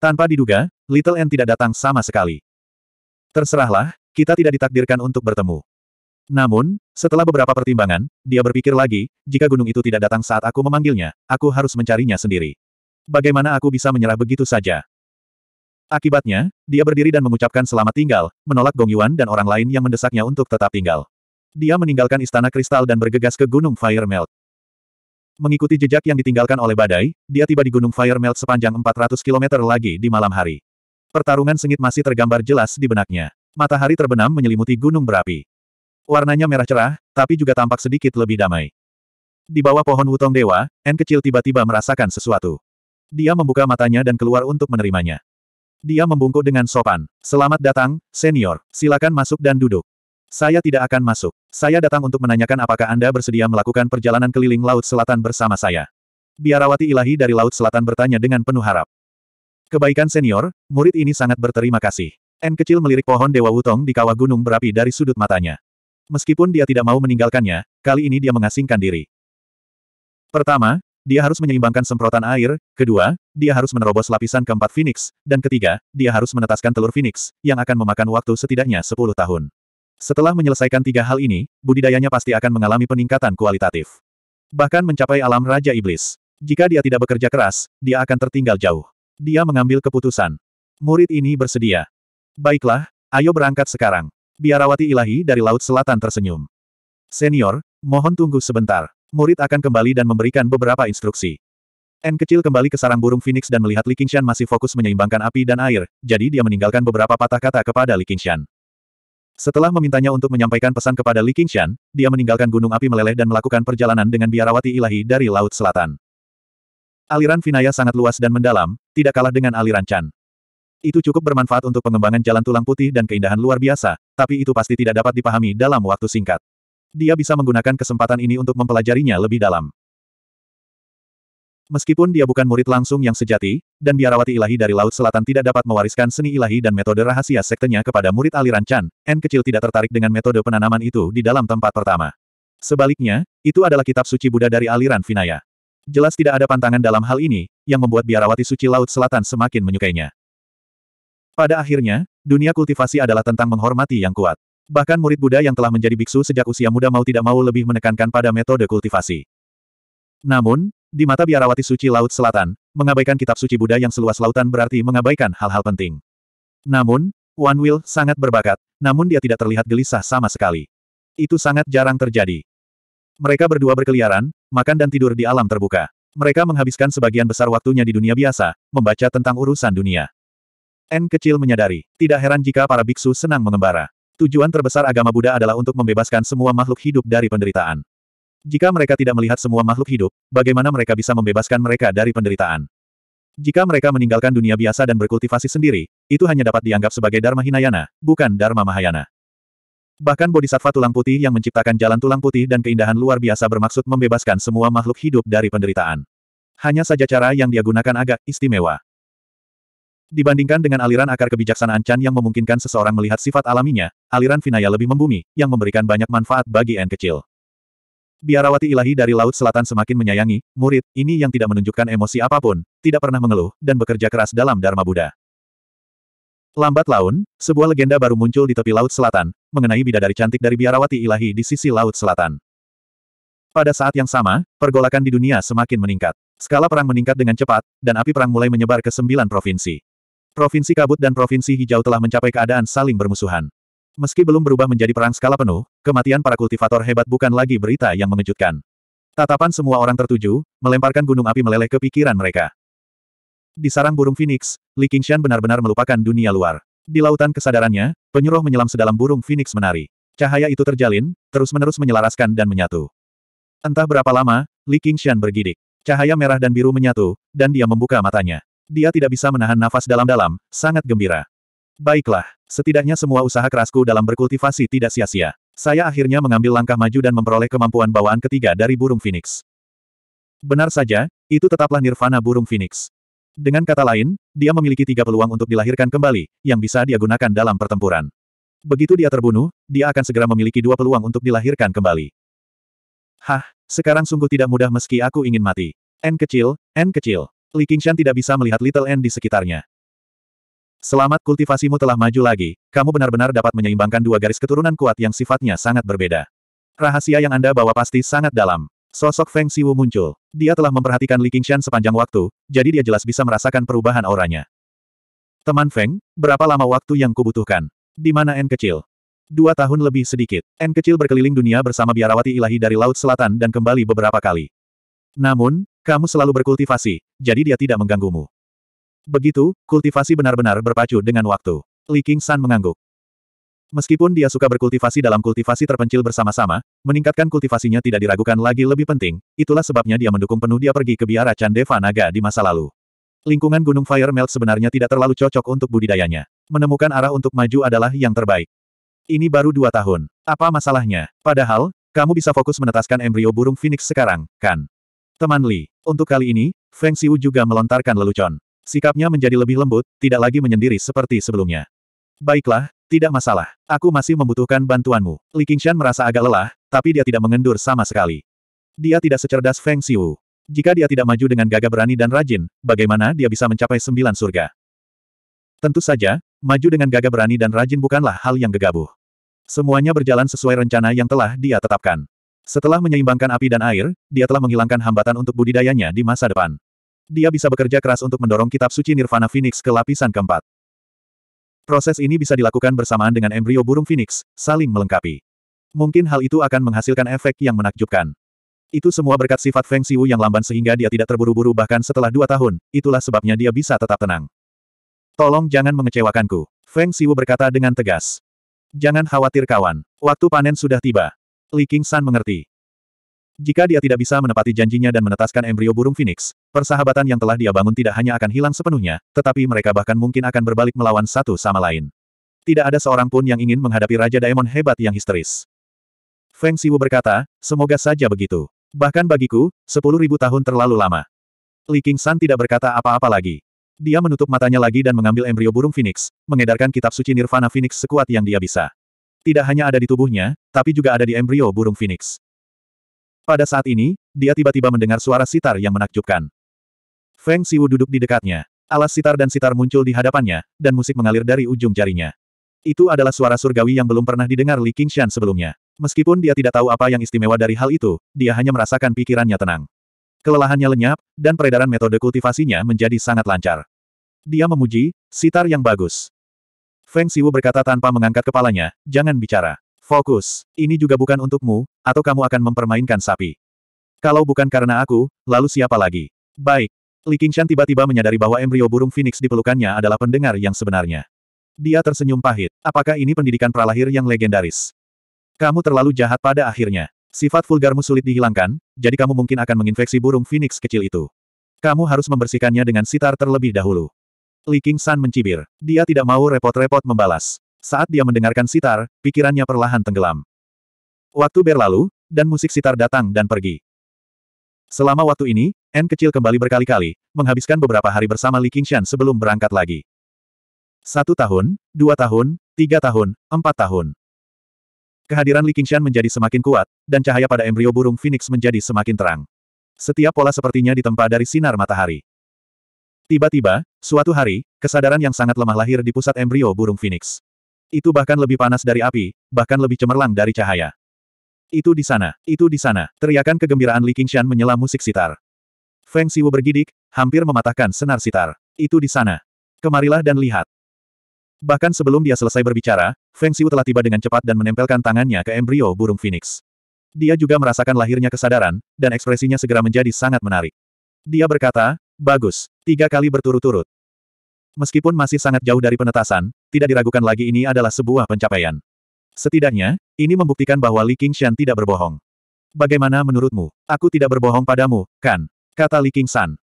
Tanpa diduga, Little N tidak datang sama sekali. Terserahlah, kita tidak ditakdirkan untuk bertemu. Namun, setelah beberapa pertimbangan, dia berpikir lagi, jika gunung itu tidak datang saat aku memanggilnya, aku harus mencarinya sendiri. Bagaimana aku bisa menyerah begitu saja? Akibatnya, dia berdiri dan mengucapkan selamat tinggal, menolak Gong Yuan dan orang lain yang mendesaknya untuk tetap tinggal. Dia meninggalkan Istana Kristal dan bergegas ke Gunung Fire Melt. Mengikuti jejak yang ditinggalkan oleh badai, dia tiba di Gunung Fire Melt sepanjang 400 km lagi di malam hari. Pertarungan sengit masih tergambar jelas di benaknya. Matahari terbenam menyelimuti gunung berapi. Warnanya merah cerah, tapi juga tampak sedikit lebih damai. Di bawah pohon wutong dewa, N kecil tiba-tiba merasakan sesuatu. Dia membuka matanya dan keluar untuk menerimanya. Dia membungkuk dengan sopan. Selamat datang, senior. Silakan masuk dan duduk. Saya tidak akan masuk. Saya datang untuk menanyakan apakah Anda bersedia melakukan perjalanan keliling Laut Selatan bersama saya. Biarawati ilahi dari Laut Selatan bertanya dengan penuh harap. Kebaikan senior, murid ini sangat berterima kasih. N kecil melirik pohon Dewa Wutong di kawah gunung berapi dari sudut matanya. Meskipun dia tidak mau meninggalkannya, kali ini dia mengasingkan diri. Pertama, dia harus menyeimbangkan semprotan air, kedua, dia harus menerobos lapisan keempat Phoenix, dan ketiga, dia harus menetaskan telur Phoenix, yang akan memakan waktu setidaknya 10 tahun. Setelah menyelesaikan tiga hal ini, budidayanya pasti akan mengalami peningkatan kualitatif. Bahkan mencapai alam Raja Iblis. Jika dia tidak bekerja keras, dia akan tertinggal jauh. Dia mengambil keputusan. Murid ini bersedia. Baiklah, ayo berangkat sekarang. Biarawati ilahi dari Laut Selatan tersenyum. Senior, mohon tunggu sebentar. Murid akan kembali dan memberikan beberapa instruksi. N kecil kembali ke sarang burung Phoenix dan melihat Li Qingshan masih fokus menyeimbangkan api dan air, jadi dia meninggalkan beberapa patah kata kepada Li Qingshan. Setelah memintanya untuk menyampaikan pesan kepada Li Qingshan, dia meninggalkan gunung api meleleh dan melakukan perjalanan dengan biarawati ilahi dari Laut Selatan. Aliran Vinaya sangat luas dan mendalam, tidak kalah dengan aliran Chan. Itu cukup bermanfaat untuk pengembangan jalan tulang putih dan keindahan luar biasa, tapi itu pasti tidak dapat dipahami dalam waktu singkat. Dia bisa menggunakan kesempatan ini untuk mempelajarinya lebih dalam. Meskipun dia bukan murid langsung yang sejati, dan biarawati ilahi dari Laut Selatan tidak dapat mewariskan seni ilahi dan metode rahasia sektenya kepada murid aliran Chan, N kecil tidak tertarik dengan metode penanaman itu di dalam tempat pertama. Sebaliknya, itu adalah kitab suci Buddha dari aliran Vinaya. Jelas tidak ada pantangan dalam hal ini, yang membuat biarawati suci Laut Selatan semakin menyukainya. Pada akhirnya, dunia kultivasi adalah tentang menghormati yang kuat. Bahkan murid Buddha yang telah menjadi biksu sejak usia muda mau tidak mau lebih menekankan pada metode kultivasi. Namun, di mata biarawati suci Laut Selatan, mengabaikan kitab suci Buddha yang seluas lautan berarti mengabaikan hal-hal penting. Namun, Wan Will sangat berbakat, namun dia tidak terlihat gelisah sama sekali. Itu sangat jarang terjadi. Mereka berdua berkeliaran, makan dan tidur di alam terbuka. Mereka menghabiskan sebagian besar waktunya di dunia biasa, membaca tentang urusan dunia. N kecil menyadari, tidak heran jika para biksu senang mengembara. Tujuan terbesar agama Buddha adalah untuk membebaskan semua makhluk hidup dari penderitaan. Jika mereka tidak melihat semua makhluk hidup, bagaimana mereka bisa membebaskan mereka dari penderitaan? Jika mereka meninggalkan dunia biasa dan berkultivasi sendiri, itu hanya dapat dianggap sebagai Dharma Hinayana, bukan Dharma Mahayana. Bahkan bodhisattva tulang putih yang menciptakan jalan tulang putih dan keindahan luar biasa bermaksud membebaskan semua makhluk hidup dari penderitaan. Hanya saja cara yang dia gunakan agak istimewa. Dibandingkan dengan aliran akar kebijaksanaan Chan yang memungkinkan seseorang melihat sifat alaminya, aliran Vinaya lebih membumi, yang memberikan banyak manfaat bagi N kecil biarawati ilahi dari Laut Selatan semakin menyayangi, murid, ini yang tidak menunjukkan emosi apapun, tidak pernah mengeluh, dan bekerja keras dalam Dharma Buddha. Lambat laun, sebuah legenda baru muncul di tepi Laut Selatan, mengenai bidadari cantik dari biarawati ilahi di sisi Laut Selatan. Pada saat yang sama, pergolakan di dunia semakin meningkat. Skala perang meningkat dengan cepat, dan api perang mulai menyebar ke sembilan provinsi. Provinsi kabut dan provinsi hijau telah mencapai keadaan saling bermusuhan. Meski belum berubah menjadi perang skala penuh, kematian para kultivator hebat bukan lagi berita yang mengejutkan. Tatapan semua orang tertuju, melemparkan gunung api meleleh ke pikiran mereka. Di sarang burung Phoenix, Li Qingshan benar-benar melupakan dunia luar. Di lautan kesadarannya, penyuruh menyelam sedalam burung Phoenix menari. Cahaya itu terjalin, terus-menerus menyelaraskan dan menyatu. Entah berapa lama, Li Qingshan bergidik. Cahaya merah dan biru menyatu, dan dia membuka matanya. Dia tidak bisa menahan nafas dalam-dalam, sangat gembira. Baiklah, setidaknya semua usaha kerasku dalam berkultivasi tidak sia-sia. Saya akhirnya mengambil langkah maju dan memperoleh kemampuan bawaan ketiga dari burung phoenix. Benar saja, itu tetaplah nirvana burung phoenix. Dengan kata lain, dia memiliki tiga peluang untuk dilahirkan kembali, yang bisa dia gunakan dalam pertempuran. Begitu dia terbunuh, dia akan segera memiliki dua peluang untuk dilahirkan kembali. Hah, sekarang sungguh tidak mudah meski aku ingin mati. N kecil, N kecil. Li Qingshan tidak bisa melihat Little N di sekitarnya. Selamat kultivasimu telah maju lagi, kamu benar-benar dapat menyeimbangkan dua garis keturunan kuat yang sifatnya sangat berbeda. Rahasia yang Anda bawa pasti sangat dalam. Sosok Feng Siwu muncul. Dia telah memperhatikan Li Qingshan sepanjang waktu, jadi dia jelas bisa merasakan perubahan auranya. Teman Feng, berapa lama waktu yang kubutuhkan? Di mana N kecil? Dua tahun lebih sedikit. N kecil berkeliling dunia bersama biarawati ilahi dari Laut Selatan dan kembali beberapa kali. Namun, kamu selalu berkultivasi, jadi dia tidak mengganggumu. Begitu, kultivasi benar-benar berpacu dengan waktu. Li King San mengangguk. Meskipun dia suka berkultivasi dalam kultivasi terpencil bersama-sama, meningkatkan kultivasinya tidak diragukan lagi lebih penting, itulah sebabnya dia mendukung penuh dia pergi ke biara Chandeva Naga di masa lalu. Lingkungan Gunung Fire Melt sebenarnya tidak terlalu cocok untuk budidayanya. Menemukan arah untuk maju adalah yang terbaik. Ini baru dua tahun. Apa masalahnya? Padahal, kamu bisa fokus menetaskan embrio burung phoenix sekarang, kan? Teman Li, untuk kali ini, Feng Xiu juga melontarkan lelucon. Sikapnya menjadi lebih lembut, tidak lagi menyendiri seperti sebelumnya. Baiklah, tidak masalah. Aku masih membutuhkan bantuanmu. Li Qingshan merasa agak lelah, tapi dia tidak mengendur sama sekali. Dia tidak secerdas Feng Xiu. Jika dia tidak maju dengan gagah berani dan rajin, bagaimana dia bisa mencapai sembilan surga? Tentu saja, maju dengan gagah berani dan rajin bukanlah hal yang gegabah. Semuanya berjalan sesuai rencana yang telah dia tetapkan. Setelah menyeimbangkan api dan air, dia telah menghilangkan hambatan untuk budidayanya di masa depan. Dia bisa bekerja keras untuk mendorong kitab suci Nirvana Phoenix ke lapisan keempat. Proses ini bisa dilakukan bersamaan dengan embrio burung Phoenix, saling melengkapi. Mungkin hal itu akan menghasilkan efek yang menakjubkan. Itu semua berkat sifat Feng Xiu yang lamban sehingga dia tidak terburu-buru bahkan setelah dua tahun, itulah sebabnya dia bisa tetap tenang. Tolong jangan mengecewakanku. Feng Xiu berkata dengan tegas. Jangan khawatir kawan. Waktu panen sudah tiba. Li King San mengerti. Jika dia tidak bisa menepati janjinya dan menetaskan embrio burung phoenix, persahabatan yang telah dia bangun tidak hanya akan hilang sepenuhnya, tetapi mereka bahkan mungkin akan berbalik melawan satu sama lain. Tidak ada seorang pun yang ingin menghadapi Raja Daemon hebat yang histeris. Feng Siwu berkata, semoga saja begitu. Bahkan bagiku, sepuluh ribu tahun terlalu lama. Li San tidak berkata apa-apa lagi. Dia menutup matanya lagi dan mengambil embrio burung phoenix, mengedarkan kitab suci Nirvana Phoenix sekuat yang dia bisa. Tidak hanya ada di tubuhnya, tapi juga ada di embrio burung phoenix. Pada saat ini, dia tiba-tiba mendengar suara sitar yang menakjubkan. Feng Siwu duduk di dekatnya. Alas sitar dan sitar muncul di hadapannya, dan musik mengalir dari ujung jarinya. Itu adalah suara surgawi yang belum pernah didengar Li Qingshan sebelumnya. Meskipun dia tidak tahu apa yang istimewa dari hal itu, dia hanya merasakan pikirannya tenang. Kelelahannya lenyap, dan peredaran metode kultivasinya menjadi sangat lancar. Dia memuji, sitar yang bagus. Feng Siwu berkata tanpa mengangkat kepalanya, jangan bicara. Fokus, ini juga bukan untukmu, atau kamu akan mempermainkan sapi. Kalau bukan karena aku, lalu siapa lagi? Baik. Li Qingshan tiba-tiba menyadari bahwa embrio burung phoenix di pelukannya adalah pendengar yang sebenarnya. Dia tersenyum pahit. Apakah ini pendidikan pralahir yang legendaris? Kamu terlalu jahat pada akhirnya. Sifat vulgarmu sulit dihilangkan, jadi kamu mungkin akan menginfeksi burung phoenix kecil itu. Kamu harus membersihkannya dengan sitar terlebih dahulu. Li Qingshan mencibir. Dia tidak mau repot-repot membalas. Saat dia mendengarkan sitar, pikirannya perlahan tenggelam. Waktu berlalu, dan musik sitar datang dan pergi. Selama waktu ini, N kecil kembali berkali-kali, menghabiskan beberapa hari bersama Li Qingshan sebelum berangkat lagi. Satu tahun, dua tahun, tiga tahun, empat tahun. Kehadiran Li Qingshan menjadi semakin kuat, dan cahaya pada embrio burung phoenix menjadi semakin terang. Setiap pola sepertinya ditempa dari sinar matahari. Tiba-tiba, suatu hari, kesadaran yang sangat lemah lahir di pusat embrio burung phoenix. Itu bahkan lebih panas dari api, bahkan lebih cemerlang dari cahaya. Itu di sana, itu di sana, teriakan kegembiraan Li Qingshan menyela musik sitar. Feng Siwu bergidik, hampir mematahkan senar sitar. Itu di sana. Kemarilah dan lihat. Bahkan sebelum dia selesai berbicara, Feng Siwu telah tiba dengan cepat dan menempelkan tangannya ke embrio burung phoenix. Dia juga merasakan lahirnya kesadaran, dan ekspresinya segera menjadi sangat menarik. Dia berkata, bagus, tiga kali berturut-turut. Meskipun masih sangat jauh dari penetasan, tidak diragukan lagi ini adalah sebuah pencapaian. Setidaknya, ini membuktikan bahwa Li Qingshan tidak berbohong. Bagaimana menurutmu? Aku tidak berbohong padamu, kan? Kata Li Qingshan.